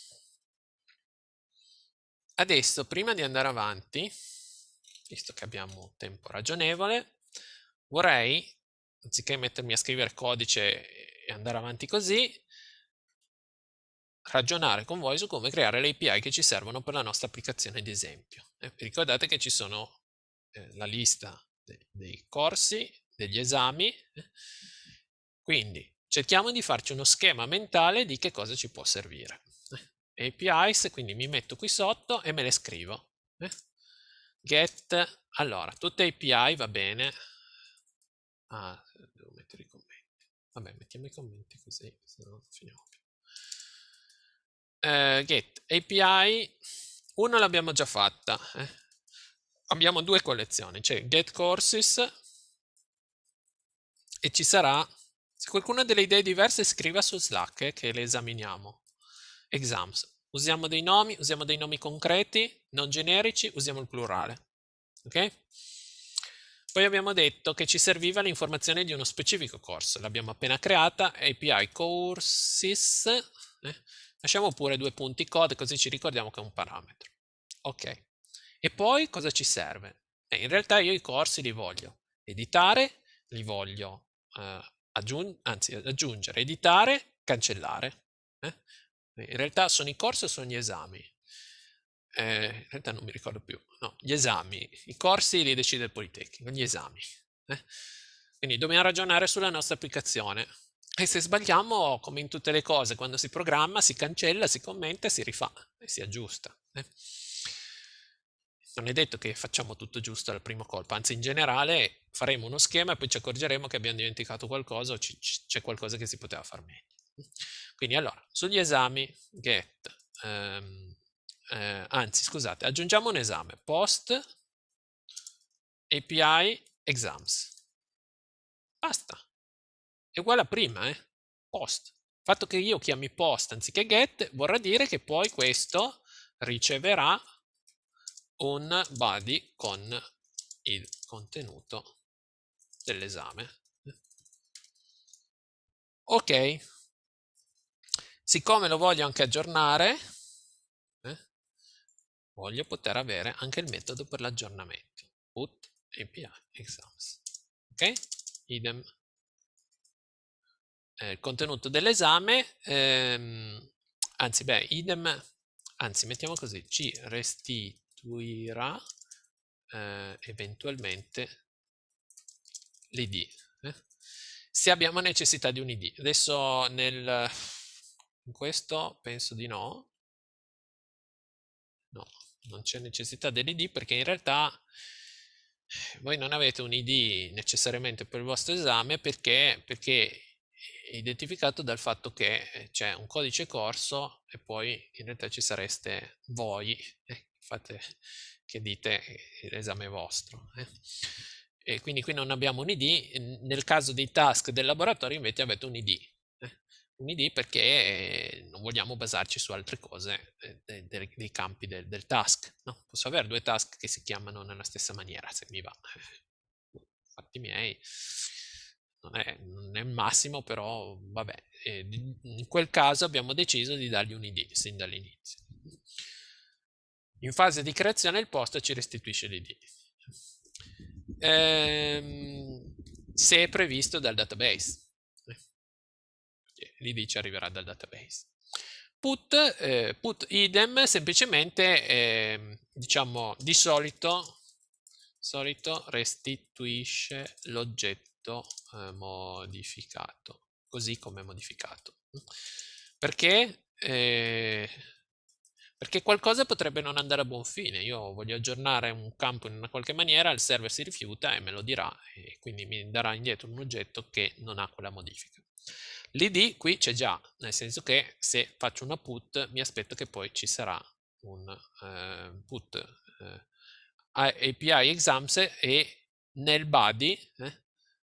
Speaker 2: adesso prima di andare avanti, visto che abbiamo un tempo ragionevole, vorrei, anziché mettermi a scrivere codice e andare avanti così, ragionare con voi su come creare le API che ci servono per la nostra applicazione di esempio. Eh, ricordate che ci sono eh, la lista dei, corsi, degli esami. Quindi cerchiamo di farci uno schema mentale di che cosa ci può servire. APIs, quindi mi metto qui sotto e me le scrivo. Eh. Get, allora, tutte API va bene. Ah, devo mettere i commenti. Vabbè, mettiamo i commenti così, se no non finiamo più. Uh, get API 1 l'abbiamo già fatta, eh? abbiamo due collezioni, c'è Get Courses e ci sarà, se qualcuno ha delle idee diverse scriva su Slack eh, che le esaminiamo. Exams. Usiamo dei nomi, usiamo dei nomi concreti, non generici, usiamo il plurale. Ok? Poi abbiamo detto che ci serviva l'informazione di uno specifico corso, l'abbiamo appena creata, API Courses, eh? lasciamo pure due punti code così ci ricordiamo che è un parametro. Ok. E poi cosa ci serve? Eh, in realtà io i corsi li voglio editare, li voglio eh, aggiung anzi, aggiungere, editare, cancellare. Eh? In realtà sono i corsi o sono gli esami? Eh, in realtà non mi ricordo più. No, gli esami, i corsi li decide il Politecnico, gli esami. Eh? Quindi dobbiamo ragionare sulla nostra applicazione. E se sbagliamo, come in tutte le cose, quando si programma, si cancella, si commenta, si rifà e si aggiusta. Eh? non è detto che facciamo tutto giusto al primo colpo, anzi in generale faremo uno schema e poi ci accorgeremo che abbiamo dimenticato qualcosa o c'è qualcosa che si poteva far meglio. Quindi allora, sugli esami get, ehm, eh, anzi scusate, aggiungiamo un esame, post API exams. Basta. È uguale a prima, eh? Post. Il fatto che io chiami post anziché get vorrà dire che poi questo riceverà un body con il contenuto dell'esame. Ok, siccome lo voglio anche aggiornare, eh, voglio poter avere anche il metodo per l'aggiornamento. Put API exams. Ok, idem. Eh, il contenuto dell'esame, ehm, anzi, beh, idem, anzi, mettiamo così, ci resti costruirà eh, eventualmente l'id. Eh? Se abbiamo necessità di un id. Adesso nel, in questo penso di no. No, non c'è necessità dell'id perché in realtà eh, voi non avete un id necessariamente per il vostro esame perché, perché è identificato dal fatto che c'è un codice corso e poi in realtà ci sareste voi eh, fate che dite l'esame vostro. Eh? E quindi qui non abbiamo un ID, nel caso dei task del laboratorio invece avete un ID, eh. un ID perché eh, non vogliamo basarci su altre cose dei, eh, dei, dei campi del, del task. No? Posso avere due task che si chiamano nella stessa maniera, se mi va. Fatti miei, non è, non è, il massimo, però vabbè, in quel caso abbiamo deciso di dargli un ID sin dall'inizio. In fase di creazione il post ci restituisce l'id. Ehm, se è previsto dal database. L'id ci arriverà dal database. Put, eh, put idem semplicemente, eh, diciamo, di solito, solito restituisce l'oggetto eh, modificato, così come modificato. Perché? Eh, perché qualcosa potrebbe non andare a buon fine. Io voglio aggiornare un campo in una qualche maniera, il server si rifiuta e me lo dirà e quindi mi darà indietro un oggetto che non ha quella modifica. L'id qui c'è già, nel senso che se faccio una put mi aspetto che poi ci sarà un eh, put eh, API exams e nel body, eh,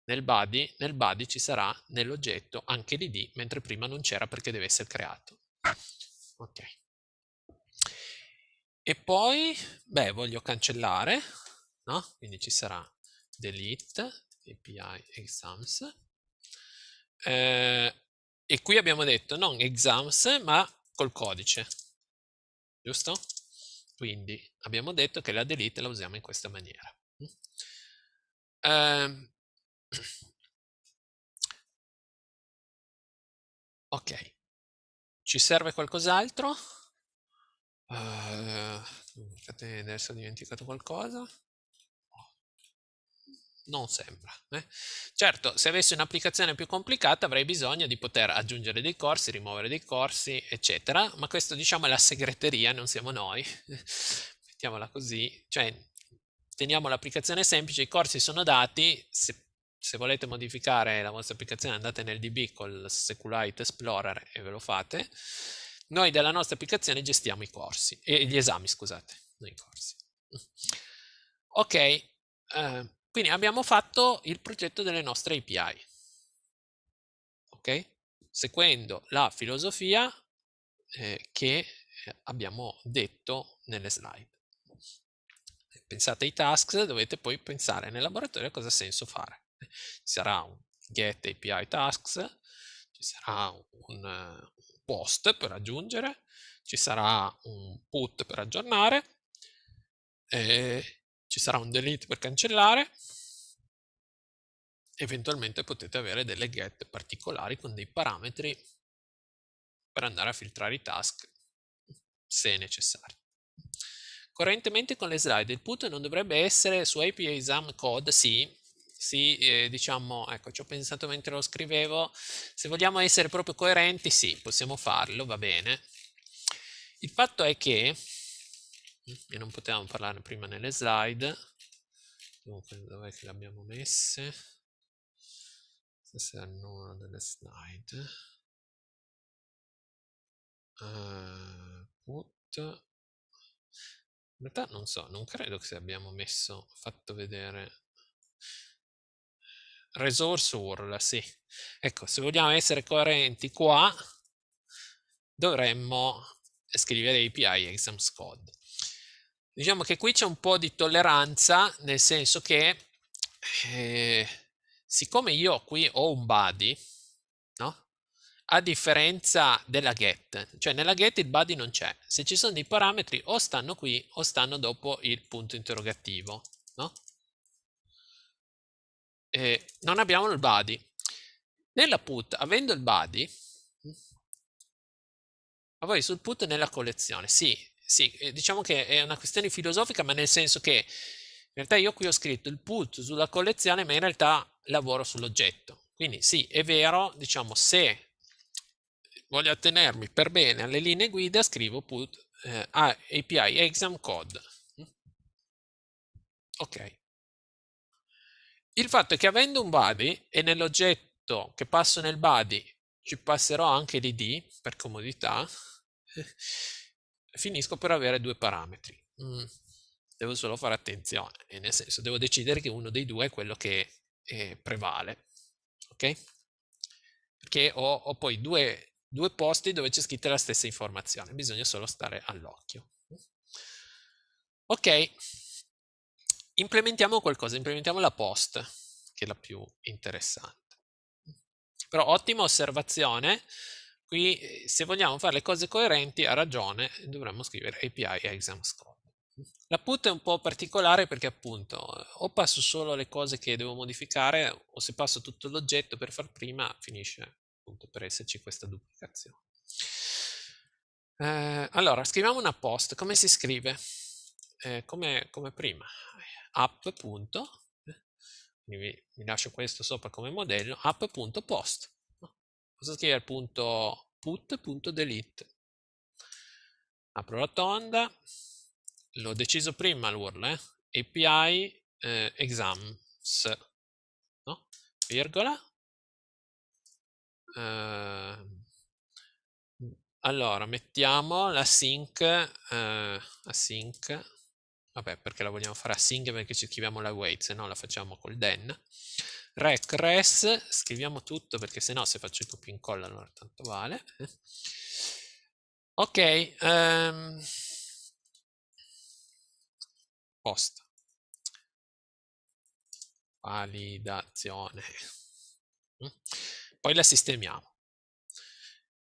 Speaker 2: nel body, nel body ci sarà nell'oggetto anche l'id, mentre prima non c'era perché deve essere creato. Ok. E poi, beh, voglio cancellare, no? Quindi ci sarà delete API exams. Eh, e qui abbiamo detto non exams, ma col codice, giusto? Quindi abbiamo detto che la delete la usiamo in questa maniera. Eh,
Speaker 1: ok, ci serve qualcos'altro?
Speaker 2: Uh, adesso ho dimenticato qualcosa non sembra. Eh? Certo, se avessi un'applicazione più complicata avrei bisogno di poter aggiungere dei corsi, rimuovere dei corsi, eccetera, ma questo diciamo è la segreteria, non siamo noi. Mettiamola così, cioè teniamo l'applicazione semplice, i corsi sono dati, se, se, volete modificare la vostra applicazione andate nel DB col SQLite Explorer e ve lo fate. Noi dalla nostra applicazione gestiamo i corsi, e gli esami, scusate,
Speaker 1: non i corsi.
Speaker 2: Ok, eh, quindi abbiamo fatto il progetto delle nostre API. Ok? Seguendo la filosofia eh, che eh, abbiamo detto nelle slide. Pensate ai tasks dovete poi pensare nel laboratorio a cosa ha senso fare. Ci sarà un get API tasks, ci sarà un, eh, post per aggiungere, ci sarà un put per aggiornare, ci sarà un delete per cancellare, eventualmente potete avere delle get particolari con dei parametri per andare a filtrare i task se necessario. Correntemente con le slide, il put non dovrebbe essere su API exam code, sì, sì, eh, diciamo, ecco, ci ho pensato mentre lo scrivevo, se vogliamo essere proprio coerenti, sì, possiamo farlo, va bene. Il fatto è che, mm, e non potevamo parlare prima nelle slide, comunque dov'è che le abbiamo messe? Questa è una
Speaker 1: delle slide. Uh,
Speaker 2: put in realtà non so, non credo che se abbiamo messo, fatto vedere resource URL, sì. Ecco, se vogliamo essere coerenti qua, dovremmo scrivere API exams code. Diciamo che qui c'è un po' di tolleranza, nel senso che eh, siccome io qui ho un body, no? a differenza della get, cioè nella get il body non c'è, se ci sono dei parametri o stanno qui o stanno dopo il punto interrogativo, no? eh, non abbiamo il body. Nella put, avendo il body, a voi sul put nella collezione, sì, sì, eh, diciamo che è una questione filosofica, ma nel senso che in realtà io qui ho scritto il put sulla collezione, ma in realtà lavoro sull'oggetto. Quindi sì, è vero, diciamo, se voglio attenermi per bene alle linee guida, scrivo put eh, API exam code. Ok. Il fatto è che avendo un body e nell'oggetto che passo nel body ci passerò anche l'id per comodità, eh, finisco per avere due parametri. Mm. Devo solo fare attenzione, e nel senso devo decidere che uno dei due è quello che eh, prevale. Ok? Perché ho, ho poi due, due posti dove c'è scritta la stessa informazione, bisogna solo stare all'occhio. Ok implementiamo qualcosa, implementiamo la post, che è la più interessante. Però ottima osservazione, qui eh, se vogliamo fare le cose coerenti ha ragione dovremmo scrivere API exam score. La put è un po' particolare perché appunto o passo solo le cose che devo modificare o se passo tutto l'oggetto per far prima finisce appunto per esserci questa duplicazione. Eh, allora, scriviamo una post, come si scrive? Eh, come, come prima, app. Punto, quindi vi, lascio questo sopra come modello, app.post. Posso scrivere punto put.delete. Apro la tonda, l'ho deciso prima l'URL, eh? API eh, exams, no? virgola. Eh, allora, mettiamo la sync, eh, la sync Vabbè, perché la vogliamo fare a sing perché ci scriviamo la wait, se no la facciamo col den. Rec, res, scriviamo tutto perché se no se faccio il copia e incolla allora tanto vale. Ok, um, posta. Validazione. Poi la sistemiamo.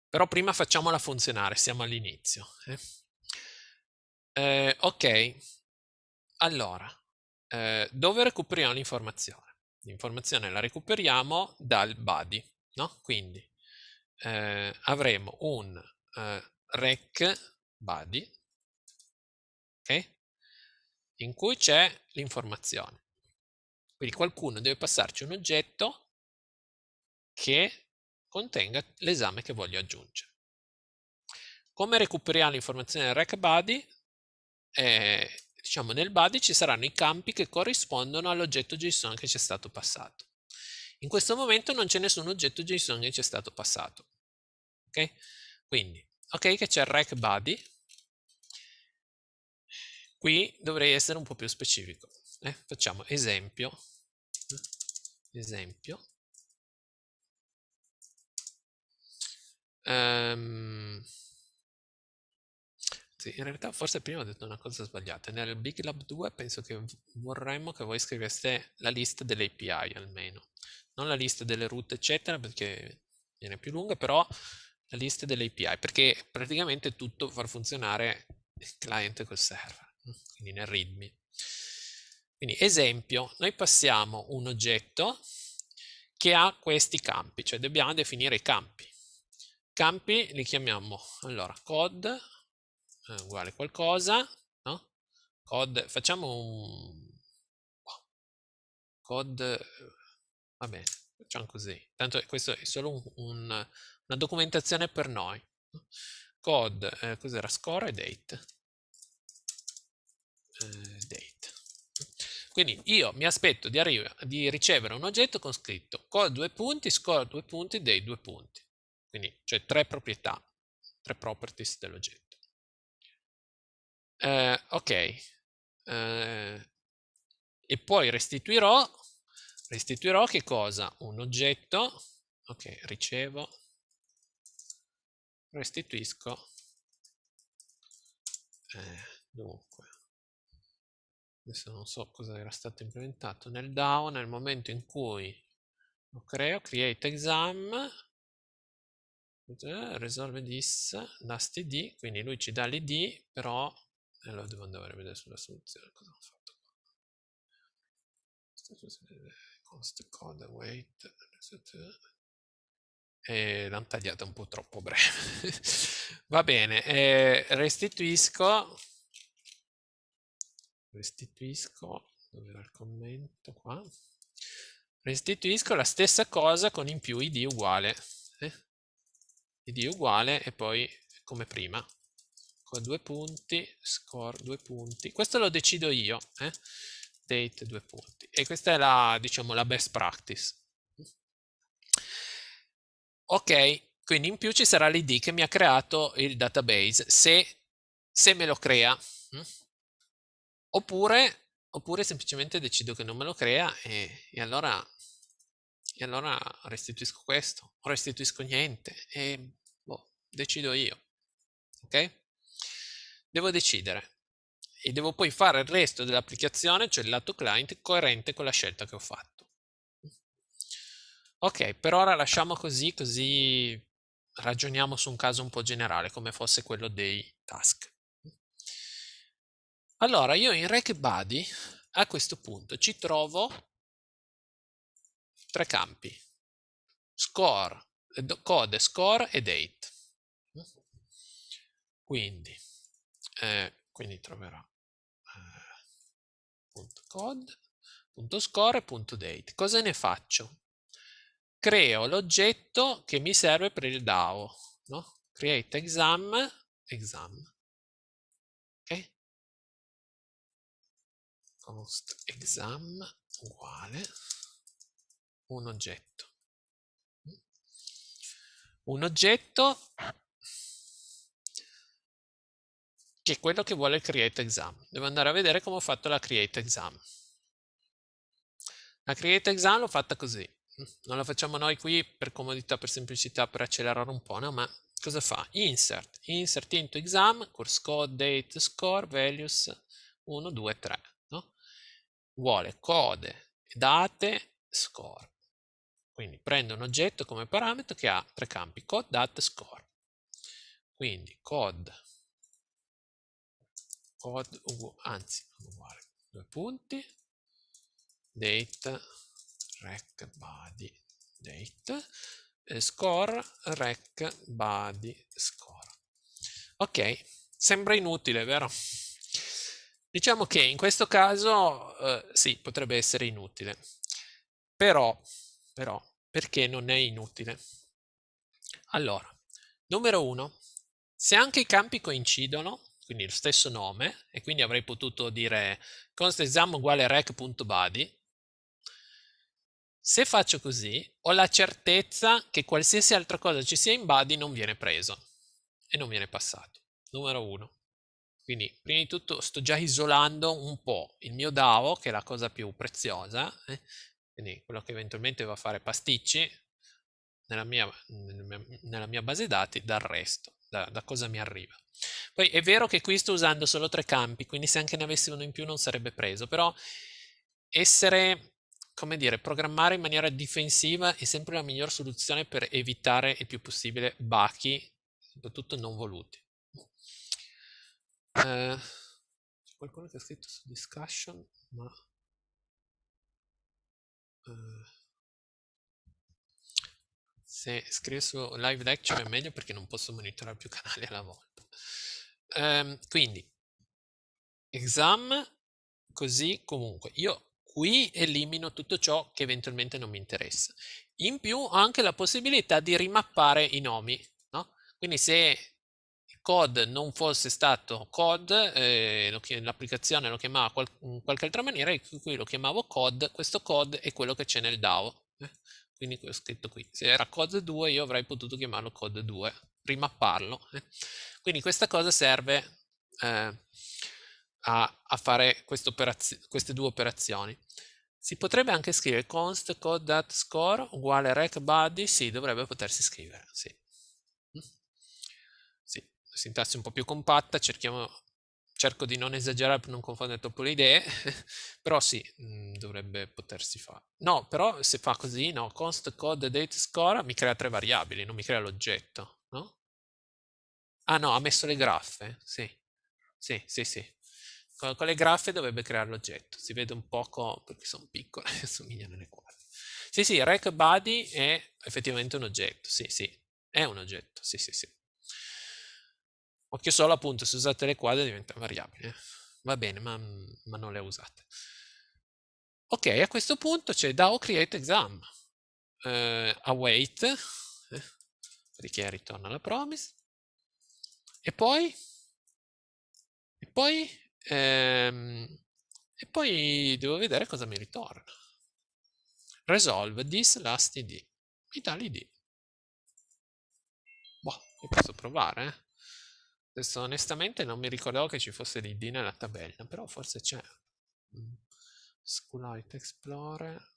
Speaker 2: Però prima facciamola funzionare, siamo all'inizio. Eh. Eh, ok, allora, eh, dove recuperiamo l'informazione? L'informazione la recuperiamo dal body, no? Quindi eh, avremo un eh, rec body, ok? In cui c'è l'informazione. Quindi qualcuno deve passarci un oggetto che contenga l'esame che voglio aggiungere. Come recuperiamo l'informazione del rec body? Eh, diciamo nel body ci saranno i campi che corrispondono all'oggetto JSON che ci è stato passato. In questo momento non c'è nessun oggetto JSON che ci è stato passato. Ok? Quindi, ok che c'è il rec body. Qui dovrei essere un po' più specifico. Eh? Facciamo esempio. Eh? Esempio. Um, sì, in realtà forse prima ho detto una cosa sbagliata. Nel Big Lab 2 penso che vorremmo che voi scriveste la lista delle API almeno, non la lista delle route eccetera perché viene più lunga, però la lista delle API perché praticamente tutto far funzionare il client col server, mm, quindi nel readme. Quindi esempio, noi passiamo un oggetto che ha questi campi, cioè dobbiamo definire i campi. Campi li chiamiamo allora code eh, uguale qualcosa, no? Code, facciamo un... Boh. Code, va bene, facciamo così. Tanto questo è solo un, un, una documentazione per noi. Code, eh, cos'era? Score e date. Eh, date. Quindi io mi aspetto di, di, ricevere un oggetto con scritto code due punti, score due punti, date due punti. Quindi, cioè tre proprietà, tre properties dell'oggetto eh, ok eh, e poi restituirò restituirò che cosa? un oggetto ok ricevo restituisco eh, dunque adesso non so cosa era stato implementato nel DAO nel momento in cui lo creo create exam eh, resolve this last id quindi lui ci dà l'id però e allora devo andare a vedere sulla soluzione cosa ho fatto qua
Speaker 1: cost code weight
Speaker 2: e l'hanno tagliata un po' troppo breve va bene eh, restituisco restituisco dove era il commento qua restituisco la stessa cosa con in più id uguale eh? id uguale e poi come prima score 2 punti, score due punti. Questo lo decido io, eh? date 2 punti. E questa è la, diciamo, la best practice. Ok, quindi in più ci sarà l'id che mi ha creato il database, se, se me lo crea. Mm. Oppure, oppure, semplicemente decido che non me lo crea e, e, allora, e allora, restituisco questo, o restituisco niente e boh, decido io. Ok? devo decidere e devo poi fare il resto dell'applicazione, cioè il lato client, coerente con la scelta che ho fatto. Ok, per ora lasciamo così, così ragioniamo su un caso un po' generale, come fosse quello dei task. Allora, io in Rec a questo punto ci trovo tre campi, score, code, score e date. Quindi eh, quindi troverò eh, .code.score.date. Cosa ne faccio? Creo l'oggetto che mi serve per il DAO, no? create exam, exam,
Speaker 1: ok? const exam uguale un oggetto.
Speaker 2: Un oggetto che è quello che vuole il create exam. Devo andare a vedere come ho fatto la create exam. La create exam l'ho fatta così. Non la facciamo noi qui per comodità, per semplicità, per accelerare un po', no? Ma cosa fa? Insert, insert into exam, course code, date, score, values 1, 2, 3, no? Vuole code, date, score. Quindi prendo un oggetto come parametro che ha tre campi, code, date, score. Quindi code odd uguale, anzi uguale due punti date rec body date eh, score rec body score ok sembra inutile vero diciamo che in questo caso eh, sì potrebbe essere inutile però però perché non è inutile allora numero uno se anche i campi coincidono quindi lo stesso nome, e quindi avrei potuto dire const exam uguale rec.body. Se faccio così, ho la certezza che qualsiasi altra cosa ci sia in body non viene preso e non viene passato. Numero 1. Quindi, prima di tutto, sto già isolando un po' il mio DAO, che è la cosa più preziosa, eh? quindi quello che eventualmente va a fare pasticci nella mia, nella mia base dati dal resto da, da cosa mi arriva. Poi è vero che qui sto usando solo tre campi, quindi se anche ne avessi uno in più non sarebbe preso, però essere, come dire, programmare in maniera difensiva è sempre la miglior soluzione per evitare il più possibile bachi, soprattutto non voluti. Eh, c'è qualcuno che ha scritto su discussion, ma... Eh se scrivo su live lecture è meglio perché non posso monitorare più canali alla volta. Um, quindi, exam, così comunque. Io qui elimino tutto ciò che eventualmente non mi interessa. In più ho anche la possibilità di rimappare i nomi. No? Quindi se il code non fosse stato code, eh, l'applicazione lo chiamava in qualche altra maniera, qui lo chiamavo code, questo code è quello che c'è nel DAO. Eh? quindi ho scritto qui, se era code 2 io avrei potuto chiamarlo code 2, rimapparlo. Eh". Quindi questa cosa serve eh, a, a, fare queste due operazioni. Si potrebbe anche scrivere const code.score uguale recbody, body, sì, dovrebbe potersi scrivere, sì. Mm. Sì, sintassi un po' più compatta, cerchiamo cerco di non esagerare per non confondere troppo le idee, però sì, mm, dovrebbe potersi fare. No, però se fa così, no, const code date score mi crea tre variabili, non mi crea l'oggetto, no? Ah no, ha messo le graffe, sì, sì, sì, sì. Con, con le graffe dovrebbe creare l'oggetto, si vede un poco perché sono piccole e alle quadre. Sì, sì, rec body è effettivamente un oggetto, sì, sì, è un oggetto, sì, sì, sì. Occhio solo appunto, se usate le quadre diventa variabile. Va bene, ma, ma non le usate. Ok, a questo punto c'è DAO create exam. Eh, await, eh, perché ritorna la promise. E poi, e poi, ehm, e poi devo vedere cosa mi ritorna. Resolve this last id. Mi dà l'id. Boh, io posso provare, eh. Adesso onestamente non mi ricordavo che ci fosse l'ID nella tabella, però forse c'è. Mm. SQLite Explorer.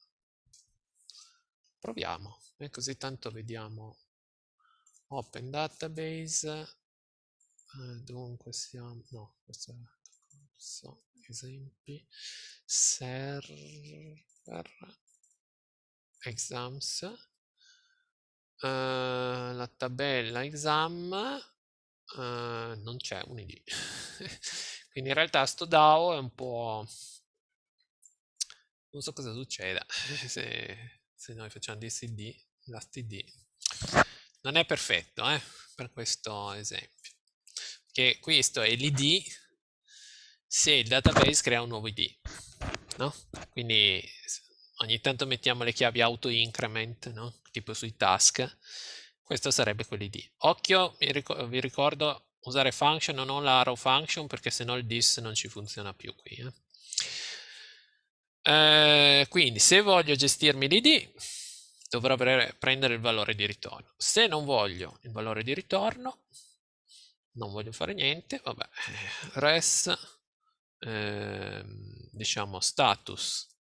Speaker 2: Proviamo, e così tanto vediamo. Open database. Ah, dunque siamo... No, questo è so, esempi. Server. Exams. Uh, la tabella exam uh, non c'è un ID. Quindi in realtà sto DAO è un po'... Non so cosa succeda se, se noi facciamo DCD, ID. Non è perfetto eh, per questo esempio. Che questo è l'ID se il database crea un nuovo ID. No? Quindi ogni tanto mettiamo le chiavi auto increment, no? tipo sui task, questo sarebbe quell'id. Occhio, vi ricordo usare function non la arrow function perché sennò il dis non ci funziona più qui. Eh. Eh, quindi se voglio gestirmi l'id dovrò prendere il valore di ritorno. Se non voglio il valore di ritorno, non voglio fare niente, vabbè, res, eh, diciamo status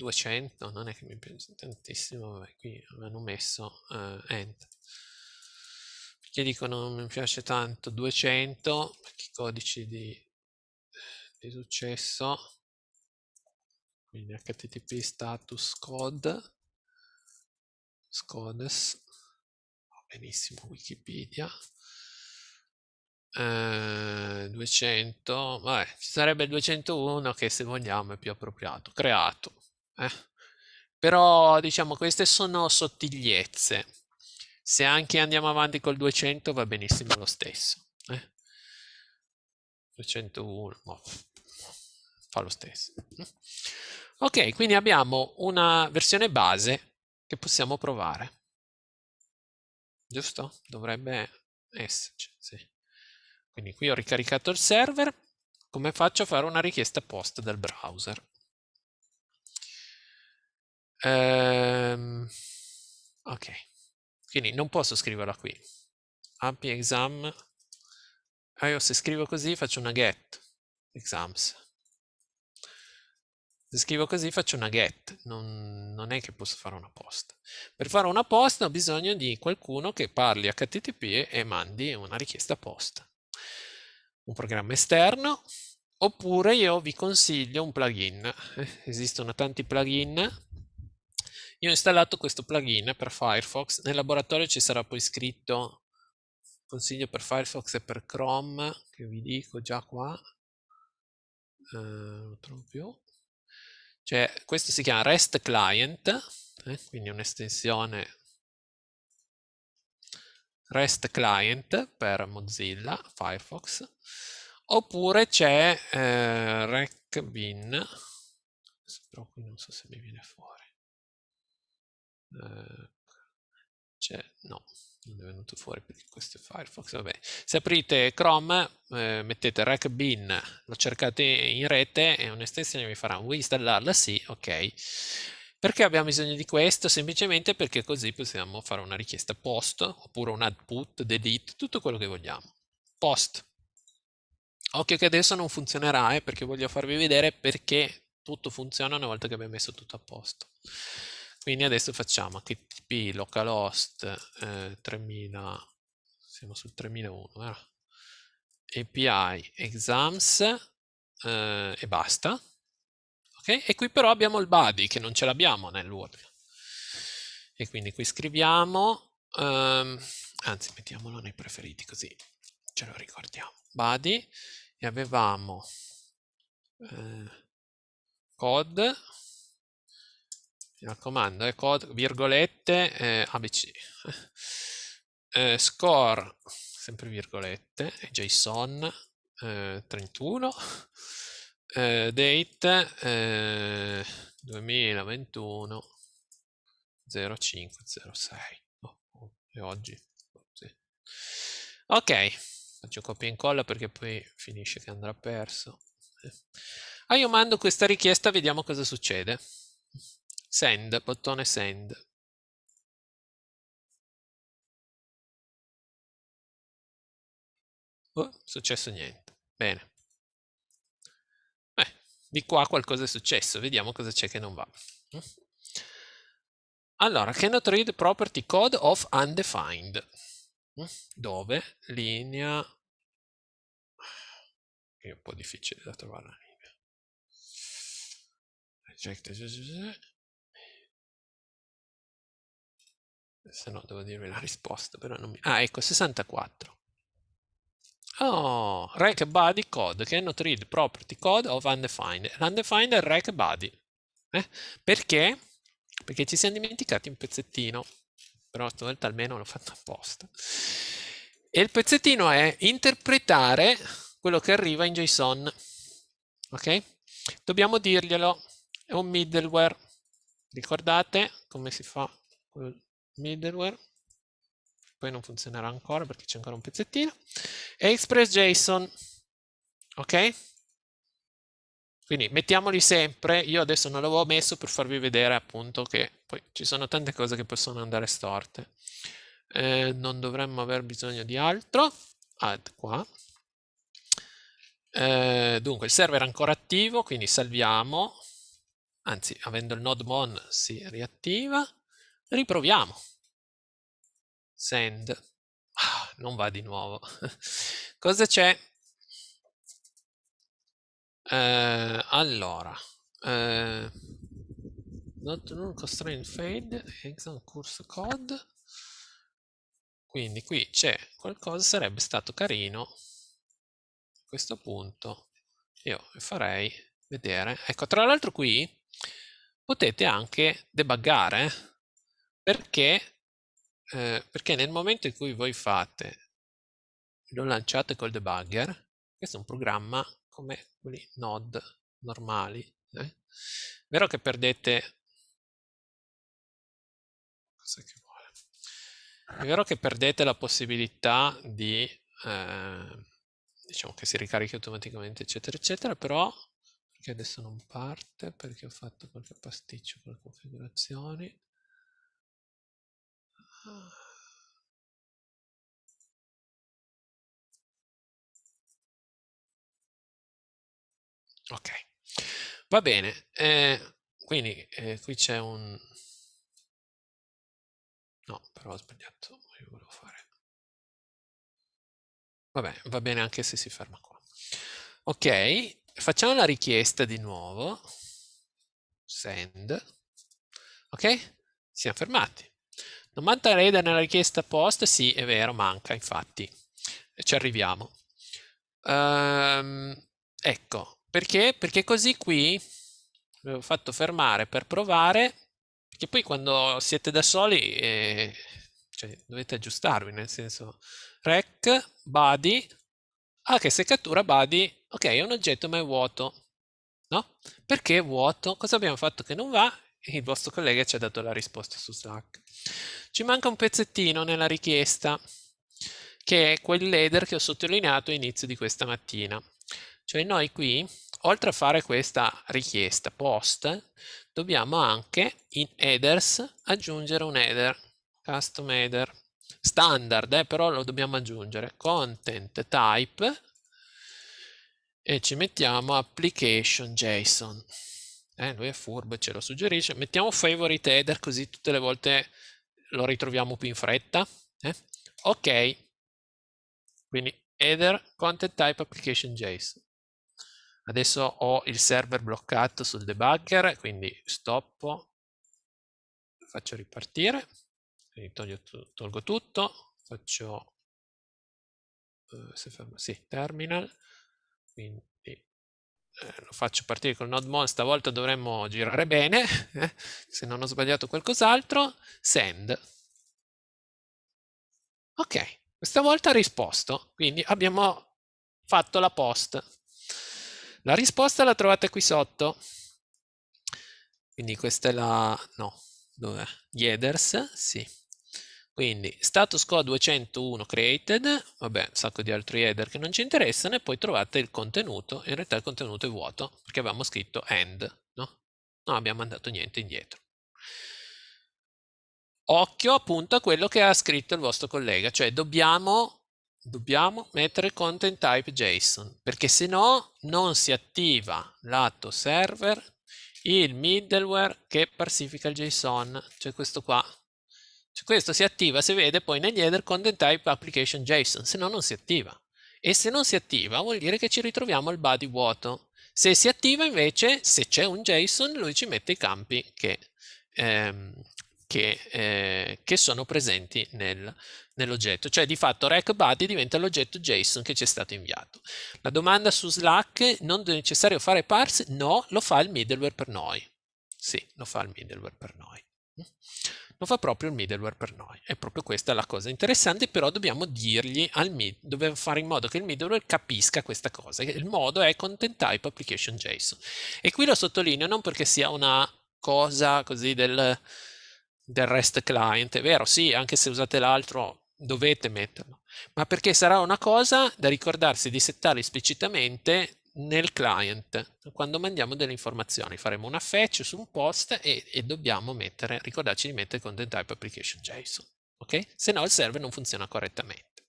Speaker 2: 200 non è che mi piace tantissimo vabbè qui avevano messo eh, end perché dicono non mi piace tanto 200 perché i codici di, di successo quindi http status code scodes va benissimo wikipedia eh, 200 vabbè ci sarebbe 201 che se vogliamo è più appropriato creato eh. Però diciamo queste sono sottigliezze. Se anche andiamo avanti col 200 va benissimo lo stesso. Eh. 201, no. Boh, fa lo stesso. Eh. Ok, quindi abbiamo una versione base che possiamo provare. Giusto? Dovrebbe esserci, sì. Quindi qui ho ricaricato il server. Come faccio a fare una richiesta post dal browser? Ehm, ok, quindi non posso scriverla qui. App exam. Ah, io se scrivo così faccio una get exams. Se scrivo così faccio una get, non, non è che posso fare una post. Per fare una post ho bisogno di qualcuno che parli HTTP e mandi una richiesta post. Un programma esterno, oppure io vi consiglio un plugin. Esistono tanti plugin io ho installato questo plugin per Firefox, nel laboratorio ci sarà poi scritto consiglio per Firefox e per Chrome, che vi dico già qua, eh, lo trovo più. Cioè, questo si chiama REST Client, eh, quindi un'estensione REST Client per Mozilla, Firefox, oppure c'è eh, RecBin, però qui non so se mi viene fuori. Eh, cioè, no, non è venuto fuori perché questo è Firefox, vabbè. Se aprite Chrome, eh, mettete rack bin, lo cercate in rete e un'estensione vi farà, vuoi installarla? Sì, ok. Perché abbiamo bisogno di questo? Semplicemente perché così possiamo fare una richiesta post, oppure un output, delete, tutto quello che vogliamo. Post. Occhio che adesso non funzionerà, eh, perché voglio farvi vedere perché tutto funziona una volta che abbiamo messo tutto a posto. Quindi adesso facciamo http localhost eh, 3000, siamo sul 3001, eh? API exams eh, e basta. Okay? E qui però abbiamo il body che non ce l'abbiamo nell'URL. E quindi qui scriviamo, um, anzi mettiamolo nei preferiti così ce lo ricordiamo, body e avevamo eh, code mi raccomando, è eh, code, virgolette, eh, ABC. Eh, score, sempre virgolette, JSON 31. Eh, eh, date 2021 0506. Oh, oh, è oggi. Oh, sì. Ok faccio copia e incolla perché poi finisce che andrà perso. Ah, io mando questa richiesta, vediamo cosa succede. Send, bottone send. Oh, successo niente. Bene. Beh, di qua qualcosa è successo, vediamo cosa c'è che non va. Allora, cannot read property code of undefined. Dove? Linea... È un po' difficile da trovare la linea. Reject se no devo dirvi la risposta, però non mi... Ah, ecco, 64. Oh, rec body code cannot read property code of undefined. L'undefined è rack body. Eh? Perché? Perché ci siamo dimenticati un pezzettino, però stavolta almeno l'ho fatto apposta. E il pezzettino è interpretare quello che arriva in JSON. Ok? Dobbiamo dirglielo, è un middleware. Ricordate come si fa middleware poi non funzionerà ancora perché c'è ancora un pezzettino e express.json ok? quindi mettiamoli sempre io adesso non l'avevo messo per farvi vedere appunto che poi ci sono tante cose che possono andare storte eh, non dovremmo aver bisogno di altro add qua eh, dunque il server è ancora attivo quindi salviamo anzi avendo il node mon si riattiva Riproviamo. Send. Ah, non va di nuovo. Cosa c'è? Eh, allora. Eh, not non constraint fade, exam curse code. Quindi qui c'è qualcosa, sarebbe stato carino a questo punto. Io farei vedere. Ecco, tra l'altro qui potete anche debuggare eh. Perché? Eh, perché nel momento in cui voi fate, lo lanciate col debugger, questo è un programma come quelli node normali, eh? vero che perdete... È vero che perdete la possibilità di... Eh, diciamo che si ricarichi automaticamente eccetera eccetera, però perché adesso non parte perché ho fatto qualche pasticcio con le configurazioni
Speaker 1: Ok, va bene. Eh, quindi eh, qui c'è un... No, però ho sbagliato. Io volevo fare...
Speaker 2: Vabbè, va bene anche se si ferma qua. Ok, facciamo la richiesta di nuovo. Send. Ok? Siamo fermati. Non manca Reda nella richiesta post? Sì, è vero, manca infatti. ci arriviamo. Ehm, ecco, perché? Perché così qui avevo fatto fermare per provare, perché poi quando siete da soli eh, cioè, dovete aggiustarvi, nel senso rec, body, ah che se cattura body, ok è un oggetto ma è vuoto, no? Perché è vuoto? Cosa abbiamo fatto che non va? il vostro collega ci ha dato la risposta su Slack. Ci manca un pezzettino nella richiesta, che è quel header che ho sottolineato all'inizio di questa mattina. Cioè noi qui, oltre a fare questa richiesta post, dobbiamo anche in headers aggiungere un header, custom header, standard, eh, però lo dobbiamo aggiungere, content type, e ci mettiamo application JSON. Eh, lui è furbo e ce lo suggerisce. Mettiamo favorite header così tutte le volte lo ritroviamo più in fretta. Eh? Ok, quindi header content type application JSON. Adesso ho il server bloccato sul debugger, quindi stoppo, faccio ripartire, toglio, tolgo tutto, faccio eh, se fermo, sì, terminal, quindi eh, lo faccio partire con node stavolta dovremmo girare bene, eh? se non ho sbagliato qualcos'altro, send. Ok, questa volta ha risposto, quindi abbiamo fatto la post. La risposta la trovate qui sotto. Quindi questa è la... no, dov'è? Jeders, sì. Quindi status code 201 created, vabbè un sacco di altri header che non ci interessano e poi trovate il contenuto, in realtà il contenuto è vuoto perché avevamo scritto end, no? Non abbiamo mandato niente indietro. Occhio appunto a quello che ha scritto il vostro collega, cioè dobbiamo, dobbiamo mettere content type JSON perché se no non si attiva lato server il middleware che parsifica il JSON, cioè questo qua se questo si attiva si vede poi negli header content type application JSON, se no non si attiva. E se non si attiva vuol dire che ci ritroviamo il body vuoto. Se si attiva invece, se c'è un JSON, lui ci mette i campi che, ehm, che, eh, che sono presenti nel, nell'oggetto. Cioè di fatto rec body diventa l'oggetto JSON che ci è stato inviato. La domanda su Slack, non è necessario fare parse? No, lo fa il middleware per noi. Sì, lo fa il middleware per noi lo fa proprio il middleware per noi. È proprio questa la cosa interessante, però dobbiamo dirgli al mid, dobbiamo fare in modo che il middleware capisca questa cosa. Il modo è content type application JSON. E qui lo sottolineo non perché sia una cosa così del, del REST client, è vero, sì, anche se usate l'altro dovete metterlo, ma perché sarà una cosa da ricordarsi di settare esplicitamente nel client quando mandiamo delle informazioni faremo una fetch su un post e, e dobbiamo mettere, ricordarci di mettere content type application JSON ok? se no il server non funziona correttamente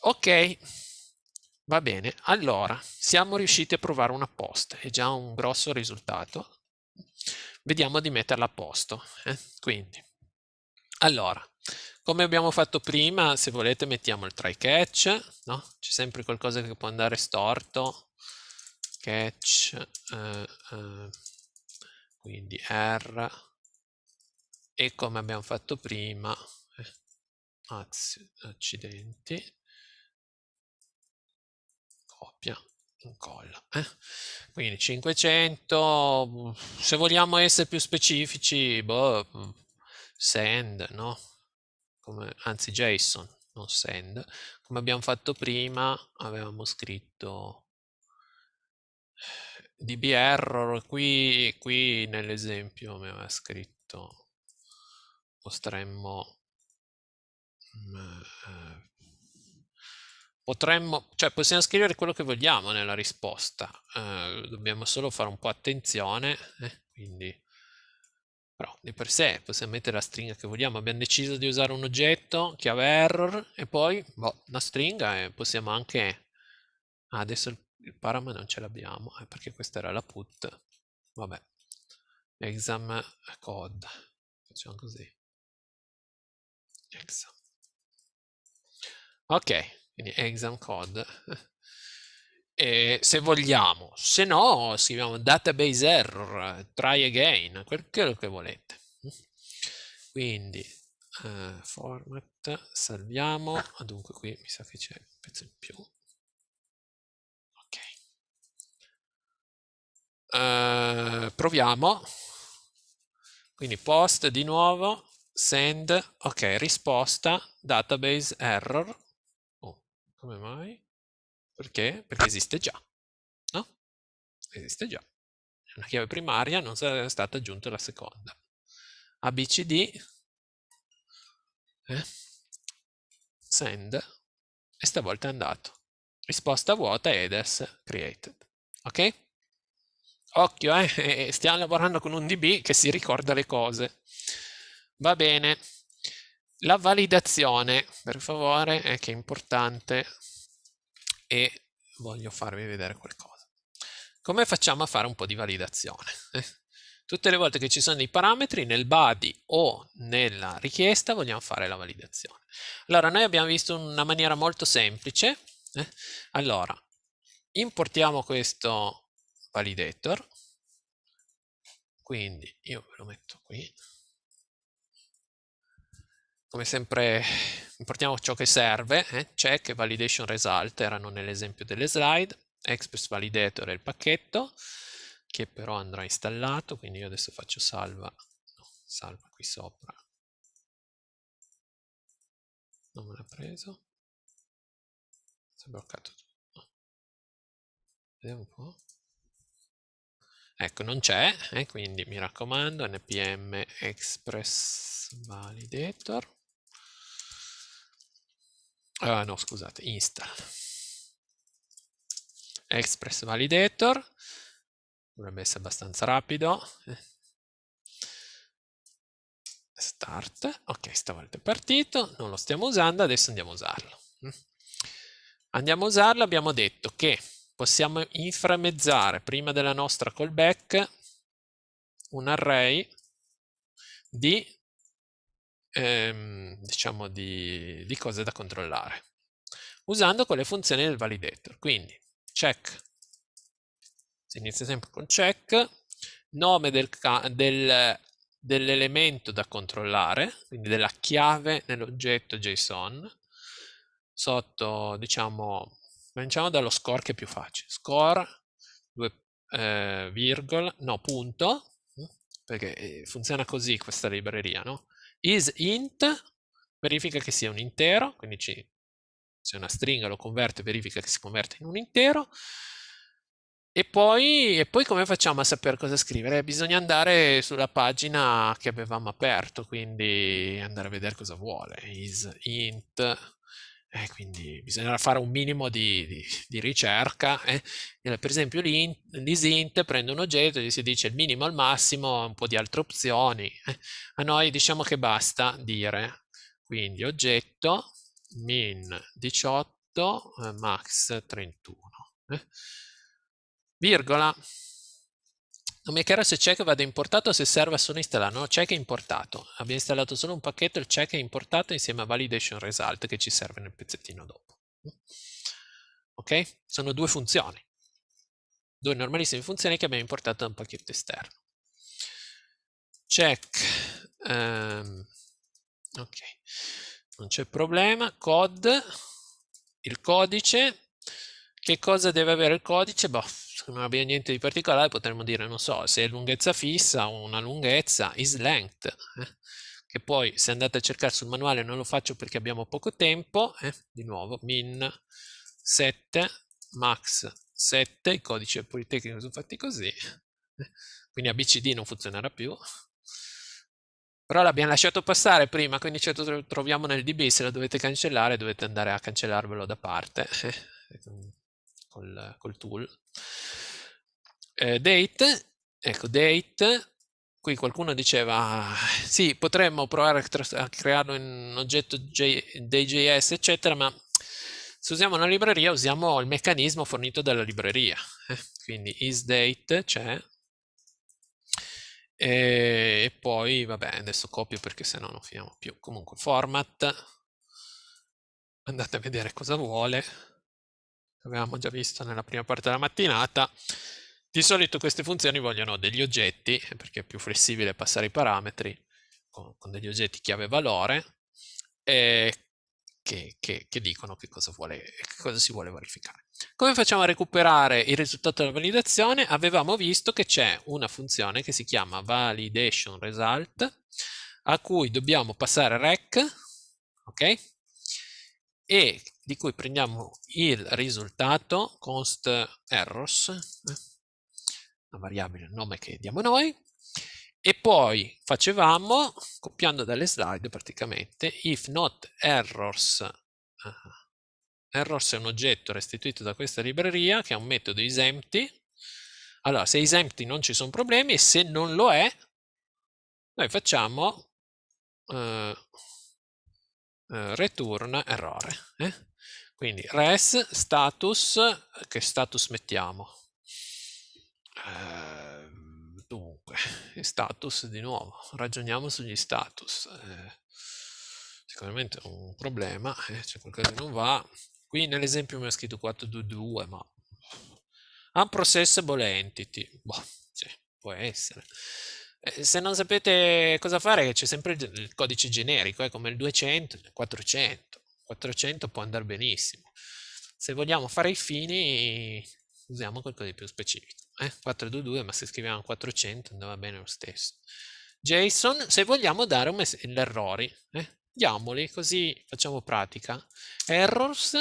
Speaker 2: ok va bene allora siamo riusciti a provare una post è già un grosso risultato vediamo di metterla a posto eh? quindi allora come abbiamo fatto prima, se volete mettiamo il try catch, no? C'è sempre qualcosa che può andare storto. Catch, eh, eh, quindi R, e come abbiamo fatto prima, eh, accidenti, copia, incolla. Eh? Quindi 500, se vogliamo essere più specifici, boh, send, no? come, anzi JSON, non send, come abbiamo fatto prima avevamo scritto eh, db error, qui, qui nell'esempio mi aveva scritto potremmo mm, eh, potremmo, cioè possiamo scrivere quello che vogliamo nella risposta, eh, dobbiamo solo fare un po' attenzione, eh, quindi però di per sé possiamo mettere la stringa che vogliamo. Abbiamo deciso di usare un oggetto, chiave error, e poi boh, una stringa e possiamo anche... Ah, adesso il, il parama non ce l'abbiamo, eh, perché questa era la put. Vabbè. Exam code. Facciamo così. Exam. Ok, quindi exam code eh, se vogliamo, se no scriviamo database error, try again, quello che volete. Quindi eh, format, salviamo, ah, dunque qui mi sa che c'è un pezzo in più. Ok. Eh, proviamo. Quindi post di nuovo, send, ok, risposta, database error. Oh, come mai? Perché? Perché esiste già. No? Esiste già. Una chiave primaria non sarebbe stata aggiunta la seconda. ABCD eh? send e stavolta è andato. Risposta vuota headers created. Ok? Occhio, eh, eh, eh? stiamo lavorando con un DB che si ricorda le cose. Va bene. La validazione, per favore, è eh, che è importante e voglio farvi vedere qualcosa. Come facciamo a fare un po' di validazione? Eh? Tutte le volte che ci sono dei parametri nel body o nella richiesta vogliamo fare la validazione. Allora, noi abbiamo visto una maniera molto semplice. Eh? Allora, importiamo questo validator. Quindi io ve lo metto qui come sempre importiamo ciò che serve, eh? check validation result erano nell'esempio delle slide, Express Validator è il pacchetto che però andrà installato, quindi io adesso faccio salva, no, salva qui sopra,
Speaker 1: non me l'ha preso, si è bloccato tutto, vediamo un po',
Speaker 2: ecco non c'è, eh? quindi mi raccomando npm express validator, ah no scusate, install Express Validator, dovrebbe essere abbastanza rapido, start, ok stavolta è partito, non lo stiamo usando, adesso andiamo a usarlo. Andiamo a usarlo, abbiamo detto che possiamo inframmezzare prima della nostra callback un array di ehm, diciamo di, di cose da controllare usando quelle funzioni del validator. Quindi check, si inizia sempre con check, nome del, del, dell'elemento da controllare, quindi della chiave nell'oggetto JSON, sotto diciamo, cominciamo dallo score che è più facile, score, due, eh, virgola, no punto, perché eh, funziona così questa libreria, no? isInt verifica che sia un intero, quindi ci, se una stringa lo converte, verifica che si converte in un intero. E poi, e poi, come facciamo a sapere cosa scrivere? Bisogna andare sulla pagina che avevamo aperto, quindi andare a vedere cosa vuole. isInt eh, quindi bisognerà fare un minimo di, di, di ricerca. Eh. Per esempio l'isint prende un oggetto e gli si dice il minimo il massimo, un po' di altre opzioni. Eh. A noi diciamo che basta dire, quindi oggetto min 18 eh, max 31, eh. virgola, non mi è chiaro se c'è che vada importato o se serve solo installato. No, c'è è importato. Abbiamo installato solo un pacchetto, il check è importato insieme a validation result che ci serve nel pezzettino dopo. Ok? Sono due funzioni. Due normalissime funzioni che abbiamo importato da un pacchetto esterno. Check. Um, ok. Non c'è problema. Code. Il codice. Che cosa deve avere il codice? Boh, se non abbiamo niente di particolare potremmo dire, non so, se è lunghezza fissa o una lunghezza is length, eh? che poi se andate a cercare sul manuale non lo faccio perché abbiamo poco tempo, eh? di nuovo min 7 max 7, il codice politecnico sono fatti così, eh. quindi ABCD non funzionerà più, però l'abbiamo lasciato passare prima, quindi ce lo troviamo nel DB, se lo dovete cancellare dovete andare a cancellarvelo da parte eh, col, col tool eh, date, ecco date, qui qualcuno diceva sì potremmo provare a, crearlo in oggetto DJS eccetera ma se usiamo una libreria usiamo il meccanismo fornito dalla libreria eh? quindi isDate c'è e, poi vabbè adesso copio perché sennò non finiamo più comunque format andate a vedere cosa vuole l'abbiamo già visto nella prima parte della mattinata. Di solito queste funzioni vogliono degli oggetti, perché è più flessibile passare i parametri con, con degli oggetti chiave valore, e che, che, che dicono che cosa, vuole, che cosa si vuole verificare. Come facciamo a recuperare il risultato della validazione? Avevamo visto che c'è una funzione che si chiama validation result, a cui dobbiamo passare rec, ok? E di cui prendiamo il risultato const errors, una eh, variabile, il nome che diamo noi, e poi facevamo, copiando dalle slide praticamente, if not errors, eh, errors è un oggetto restituito da questa libreria che ha un metodo isempty, allora se isempty non ci sono problemi e se non lo è, noi facciamo eh, eh return errore. Eh? Quindi res status, che status mettiamo? Ehm, dunque, status di nuovo, ragioniamo sugli status. Eh. sicuramente è un problema, eh, c'è qualcosa che non va. Qui nell'esempio mi ha scritto 422, ma unprocessable boh, entity, boh, cioè, può essere. Eh, se non sapete cosa fare, c'è sempre il, codice generico, è come il 200, il 400. 400 può andare benissimo. Se vogliamo fare i fini usiamo qualcosa di più specifico. Eh? 422, ma se scriviamo 400 andava bene lo stesso. JSON, se vogliamo dare gli errori, eh? diamoli, così facciamo pratica. Errors,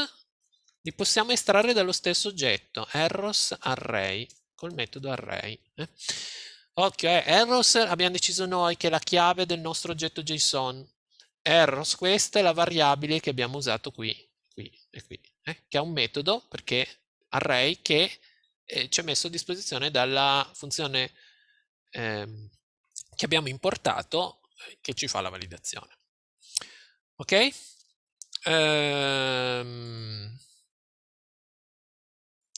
Speaker 2: li possiamo estrarre dallo stesso oggetto, errors array, col metodo array. Eh? Occhio, eh? errors abbiamo deciso noi che è la chiave del nostro oggetto JSON, errors questa è la variabile che abbiamo usato qui, qui e qui, eh? che è un metodo perché array che eh, ci è messo a disposizione dalla funzione ehm, che abbiamo importato eh, che ci fa la validazione. Ok? Ehm...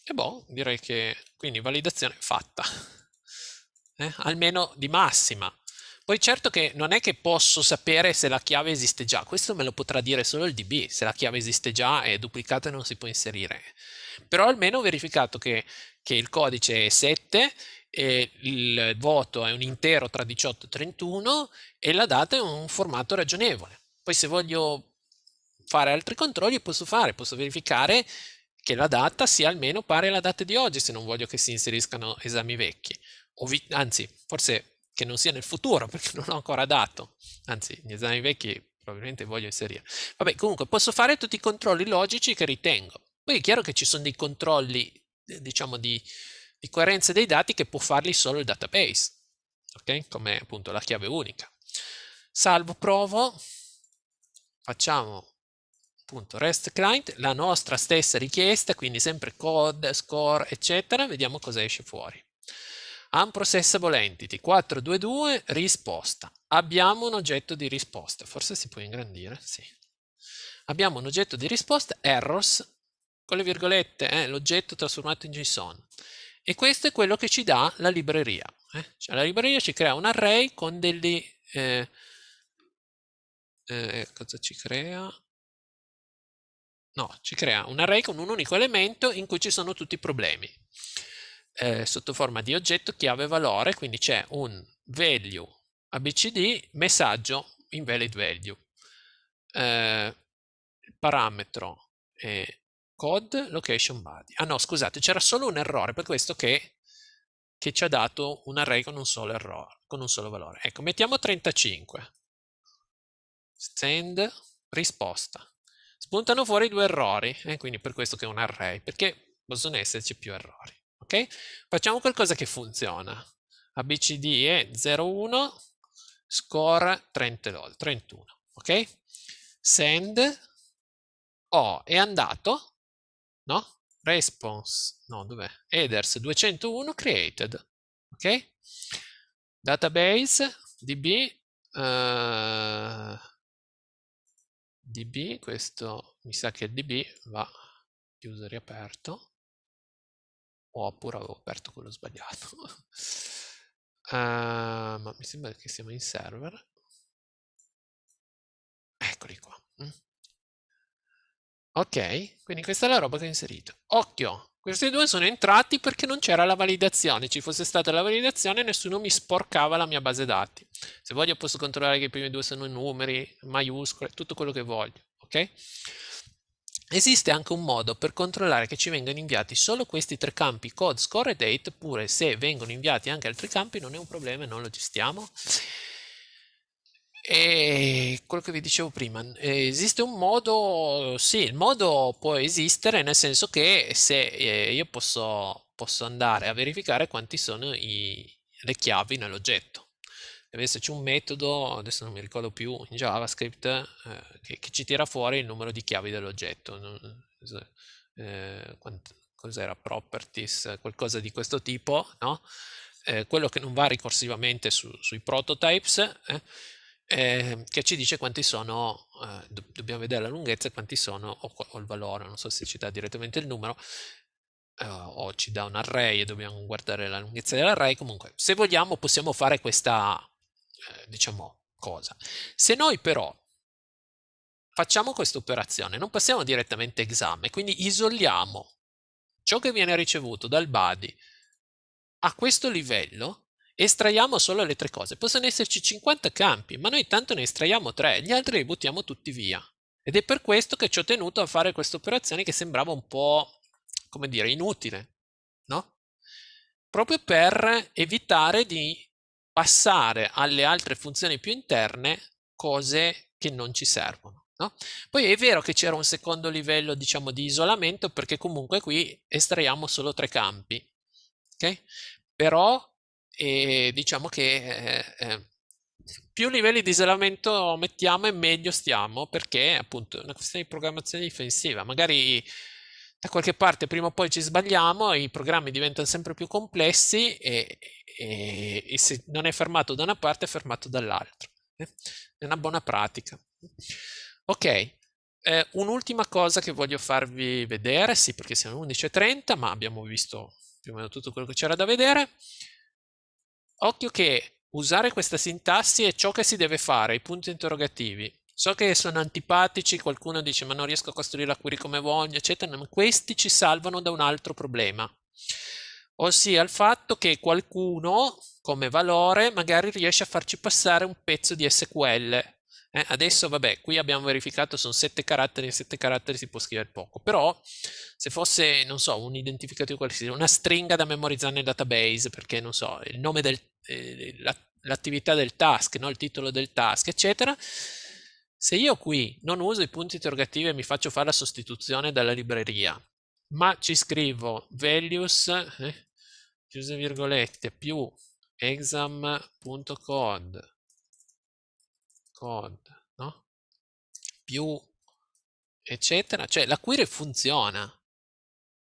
Speaker 2: E boh, direi che quindi validazione fatta, eh? almeno di massima. Poi certo che non è che posso sapere se la chiave esiste già, questo me lo potrà dire solo il DB, se la chiave esiste già è duplicata e non si può inserire. Però almeno ho verificato che, che il codice è 7 e il voto è un intero tra 18 e 31 e la data è un formato ragionevole. Poi se voglio fare altri controlli posso fare, posso verificare che la data sia almeno pari alla data di oggi se non voglio che si inseriscano esami vecchi. Vi- anzi, forse che non sia nel futuro, perché non ho ancora dato. Anzi, gli esami vecchi probabilmente voglio inserire. Vabbè, comunque posso fare tutti i controlli logici che ritengo. Poi è chiaro che ci sono dei controlli, eh, diciamo, di, di coerenza dei dati che può farli solo il database, ok? Come appunto la chiave unica. Salvo, provo, facciamo appunto REST client, la nostra stessa richiesta, quindi sempre code, score, eccetera, vediamo cosa esce fuori. Unprocessable entity 422 risposta. Abbiamo un oggetto di risposta. Forse si può ingrandire? Sì. Abbiamo un oggetto di risposta errors con le virgolette, eh, l'oggetto trasformato in JSON. E questo è quello che ci dà la libreria. Eh. Cioè, la libreria ci crea un array con degli... Eh, eh cosa ci crea? No, ci crea un array con un unico elemento in cui ci sono tutti i problemi eh, sotto forma di oggetto chiave valore, quindi c'è un value abcd messaggio invalid value. Eh, parametro eh, code location body. Ah no, scusate, c'era solo un errore, per questo che, che ci ha dato un array con un solo errore, con un solo valore. Ecco, mettiamo 35. Send risposta. Spuntano fuori due errori, eh, quindi per questo che è un array, perché possono esserci più errori ok? Facciamo qualcosa che funziona. ABCD è 01, score 30, 31, ok? Send, oh, è andato, no? Response, no, dov'è? Headers 201 created, ok? Database, DB, uh, eh, DB, questo mi sa che il DB va chiuso e riaperto, oppure avevo aperto quello sbagliato. uh, ma mi sembra che siamo in server. Eccoli qua. Mm. Ok,
Speaker 1: quindi questa è la roba
Speaker 2: che ho inserito. Occhio, questi due sono entrati perché non c'era la validazione. Ci fosse stata la validazione nessuno mi sporcava la mia base dati. Se voglio posso controllare che i primi due sono numeri, maiuscole, tutto quello che voglio. Ok? Esiste anche un modo per controllare che ci vengano inviati solo questi tre campi code, score e date, oppure se vengono inviati anche altri campi non è un problema non lo gestiamo. E quello che vi dicevo prima, esiste un modo, sì, il modo può esistere nel senso che se eh, io posso, posso andare a verificare quanti sono i, le chiavi nell'oggetto deve esserci un metodo, adesso non mi ricordo più, in JavaScript eh, che, che, ci tira fuori il numero di chiavi dell'oggetto. Eh, cos'era? Properties, qualcosa di questo tipo, no? eh, quello che non va ricorsivamente su, sui prototypes, eh, eh, che ci dice quanti sono, eh, do, dobbiamo vedere la lunghezza e quanti sono, o, o il valore, non so se ci dà direttamente il numero, o ci dà un array e dobbiamo guardare la lunghezza dell'array. Comunque, se vogliamo, possiamo fare questa, eh, diciamo, cosa. Se noi però facciamo questa operazione, non passiamo direttamente esame, quindi isoliamo ciò che viene ricevuto dal body a questo livello, estraiamo solo le tre cose. Possono esserci 50 campi, ma noi tanto ne estraiamo tre, gli altri li buttiamo tutti via. Ed è per questo che ci ho tenuto a fare questa operazione che sembrava un po', come dire, inutile, no? Proprio per evitare di passare alle altre funzioni più interne cose che non ci servono. No? Poi è vero che c'era un secondo livello diciamo, di isolamento perché comunque qui estraiamo solo tre campi, okay? però eh, diciamo che eh, eh, più livelli di isolamento mettiamo e meglio stiamo perché appunto è una questione di programmazione difensiva, magari da qualche parte prima o poi ci sbagliamo, i programmi diventano sempre più complessi e, e, e se non è fermato da una parte è fermato dall'altra. Eh. È una buona pratica. Ok, eh, un'ultima cosa che voglio farvi vedere, sì perché siamo 11.30 ma abbiamo visto più o meno tutto quello che c'era da vedere. Occhio che usare questa sintassi è ciò che si deve fare, i punti interrogativi. So che sono antipatici, qualcuno dice ma non riesco a costruire la query come voglio, eccetera, ma questi ci salvano da un altro problema, ossia il fatto che qualcuno come valore magari riesce a farci passare un pezzo di SQL. Eh, adesso vabbè, qui abbiamo verificato sono 7 caratteri e 7 caratteri si può scrivere poco, però se fosse, non so, un identificativo qualsiasi, una stringa da memorizzare nel database, perché non so, il nome del, eh, l'attività del task, no? il titolo del task, eccetera, se io qui non uso i punti interrogativi e mi faccio fare la sostituzione dalla libreria, ma ci scrivo values, eh, chiuse virgolette, più exam.code, code, no? più eccetera, cioè la query funziona,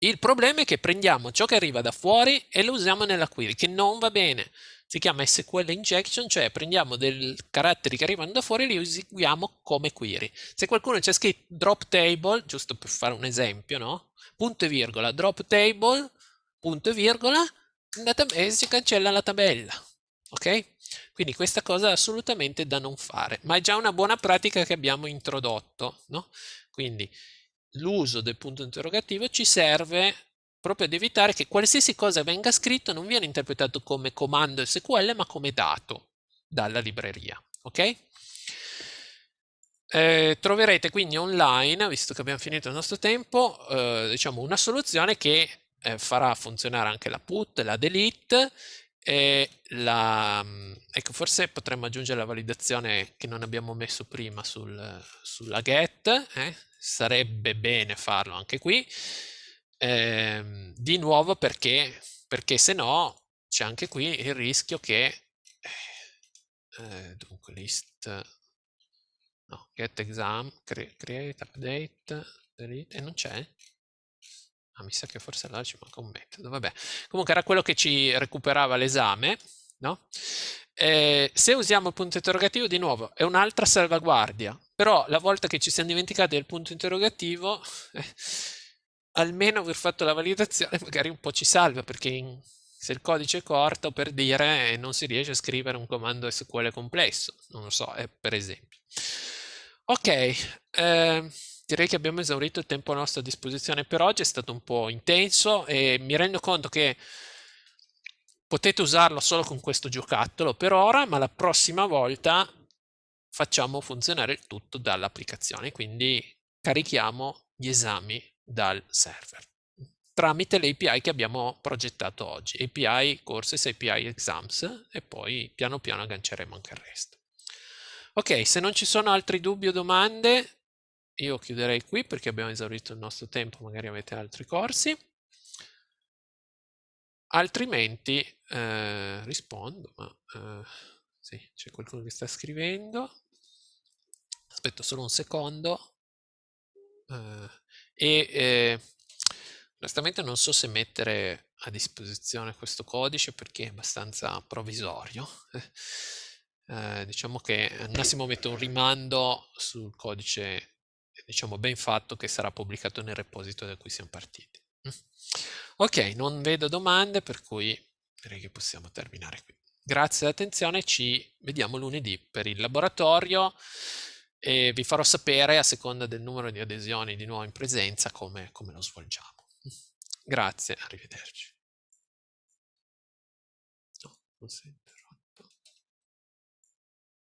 Speaker 2: il problema è che prendiamo ciò che arriva da fuori e lo usiamo nella query, che non va bene. Si chiama SQL injection, cioè prendiamo dei caratteri che arrivano da fuori e li eseguiamo come query. Se qualcuno c'è scritto drop table, giusto per fare un esempio, no? Punto e virgola, drop table, punto e virgola, e si cancella la tabella. Ok? Quindi questa cosa è assolutamente da non fare, ma è già una buona pratica che abbiamo introdotto, no? Quindi l'uso del punto interrogativo ci serve proprio ad evitare che qualsiasi cosa venga scritto non viene interpretato come comando SQL ma come dato dalla libreria. Ok? Eh, troverete quindi online, visto che abbiamo finito il nostro tempo, eh, diciamo una soluzione che eh, farà funzionare anche la put, la delete e la... Mm, ecco forse potremmo aggiungere la validazione che non abbiamo messo prima sul, sulla get, eh? sarebbe bene farlo anche qui, ehm, di nuovo perché, perché se no c'è anche qui il rischio che, eh, eh dunque list, no, get exam, create, update, delete, e non c'è? Ah, mi sa che forse là ci manca un metodo, vabbè. Comunque era quello che ci recuperava l'esame, no? Eh, se usiamo il punto interrogativo, di nuovo, è un'altra salvaguardia. Però la volta che ci siamo dimenticati del punto interrogativo, eh, almeno aver fatto la validazione magari un po' ci salva, perché in, se il codice è corto, per dire, eh, non si riesce a scrivere un comando SQL complesso, non lo so, eh, per esempio. Ok, eh, direi che abbiamo esaurito il tempo a nostra disposizione per oggi, è stato un po' intenso e mi rendo conto che potete usarlo solo con questo giocattolo per ora, ma la prossima volta facciamo funzionare il tutto dall'applicazione, quindi carichiamo gli esami dal server mm, tramite le API che abbiamo progettato oggi, API Courses, API Exams e poi piano piano agganceremo anche il resto. Ok, se non ci sono altri dubbi o domande, io chiuderei qui perché abbiamo esaurito il nostro tempo, magari avete altri corsi. Altrimenti eh, rispondo, ma eh, sì, c'è qualcuno che sta scrivendo aspetto solo un secondo eh, e eh, onestamente non so se mettere a disposizione questo codice perché è abbastanza provvisorio eh, diciamo che al massimo metto un rimando sul codice diciamo ben fatto che sarà pubblicato nel reposito da cui siamo partiti mm. ok non vedo domande per cui direi che possiamo terminare qui grazie dell'attenzione ci vediamo lunedì per il laboratorio e vi farò sapere a seconda del numero di adesioni di nuovo in presenza come, come lo svolgiamo. Grazie, arrivederci.
Speaker 1: No,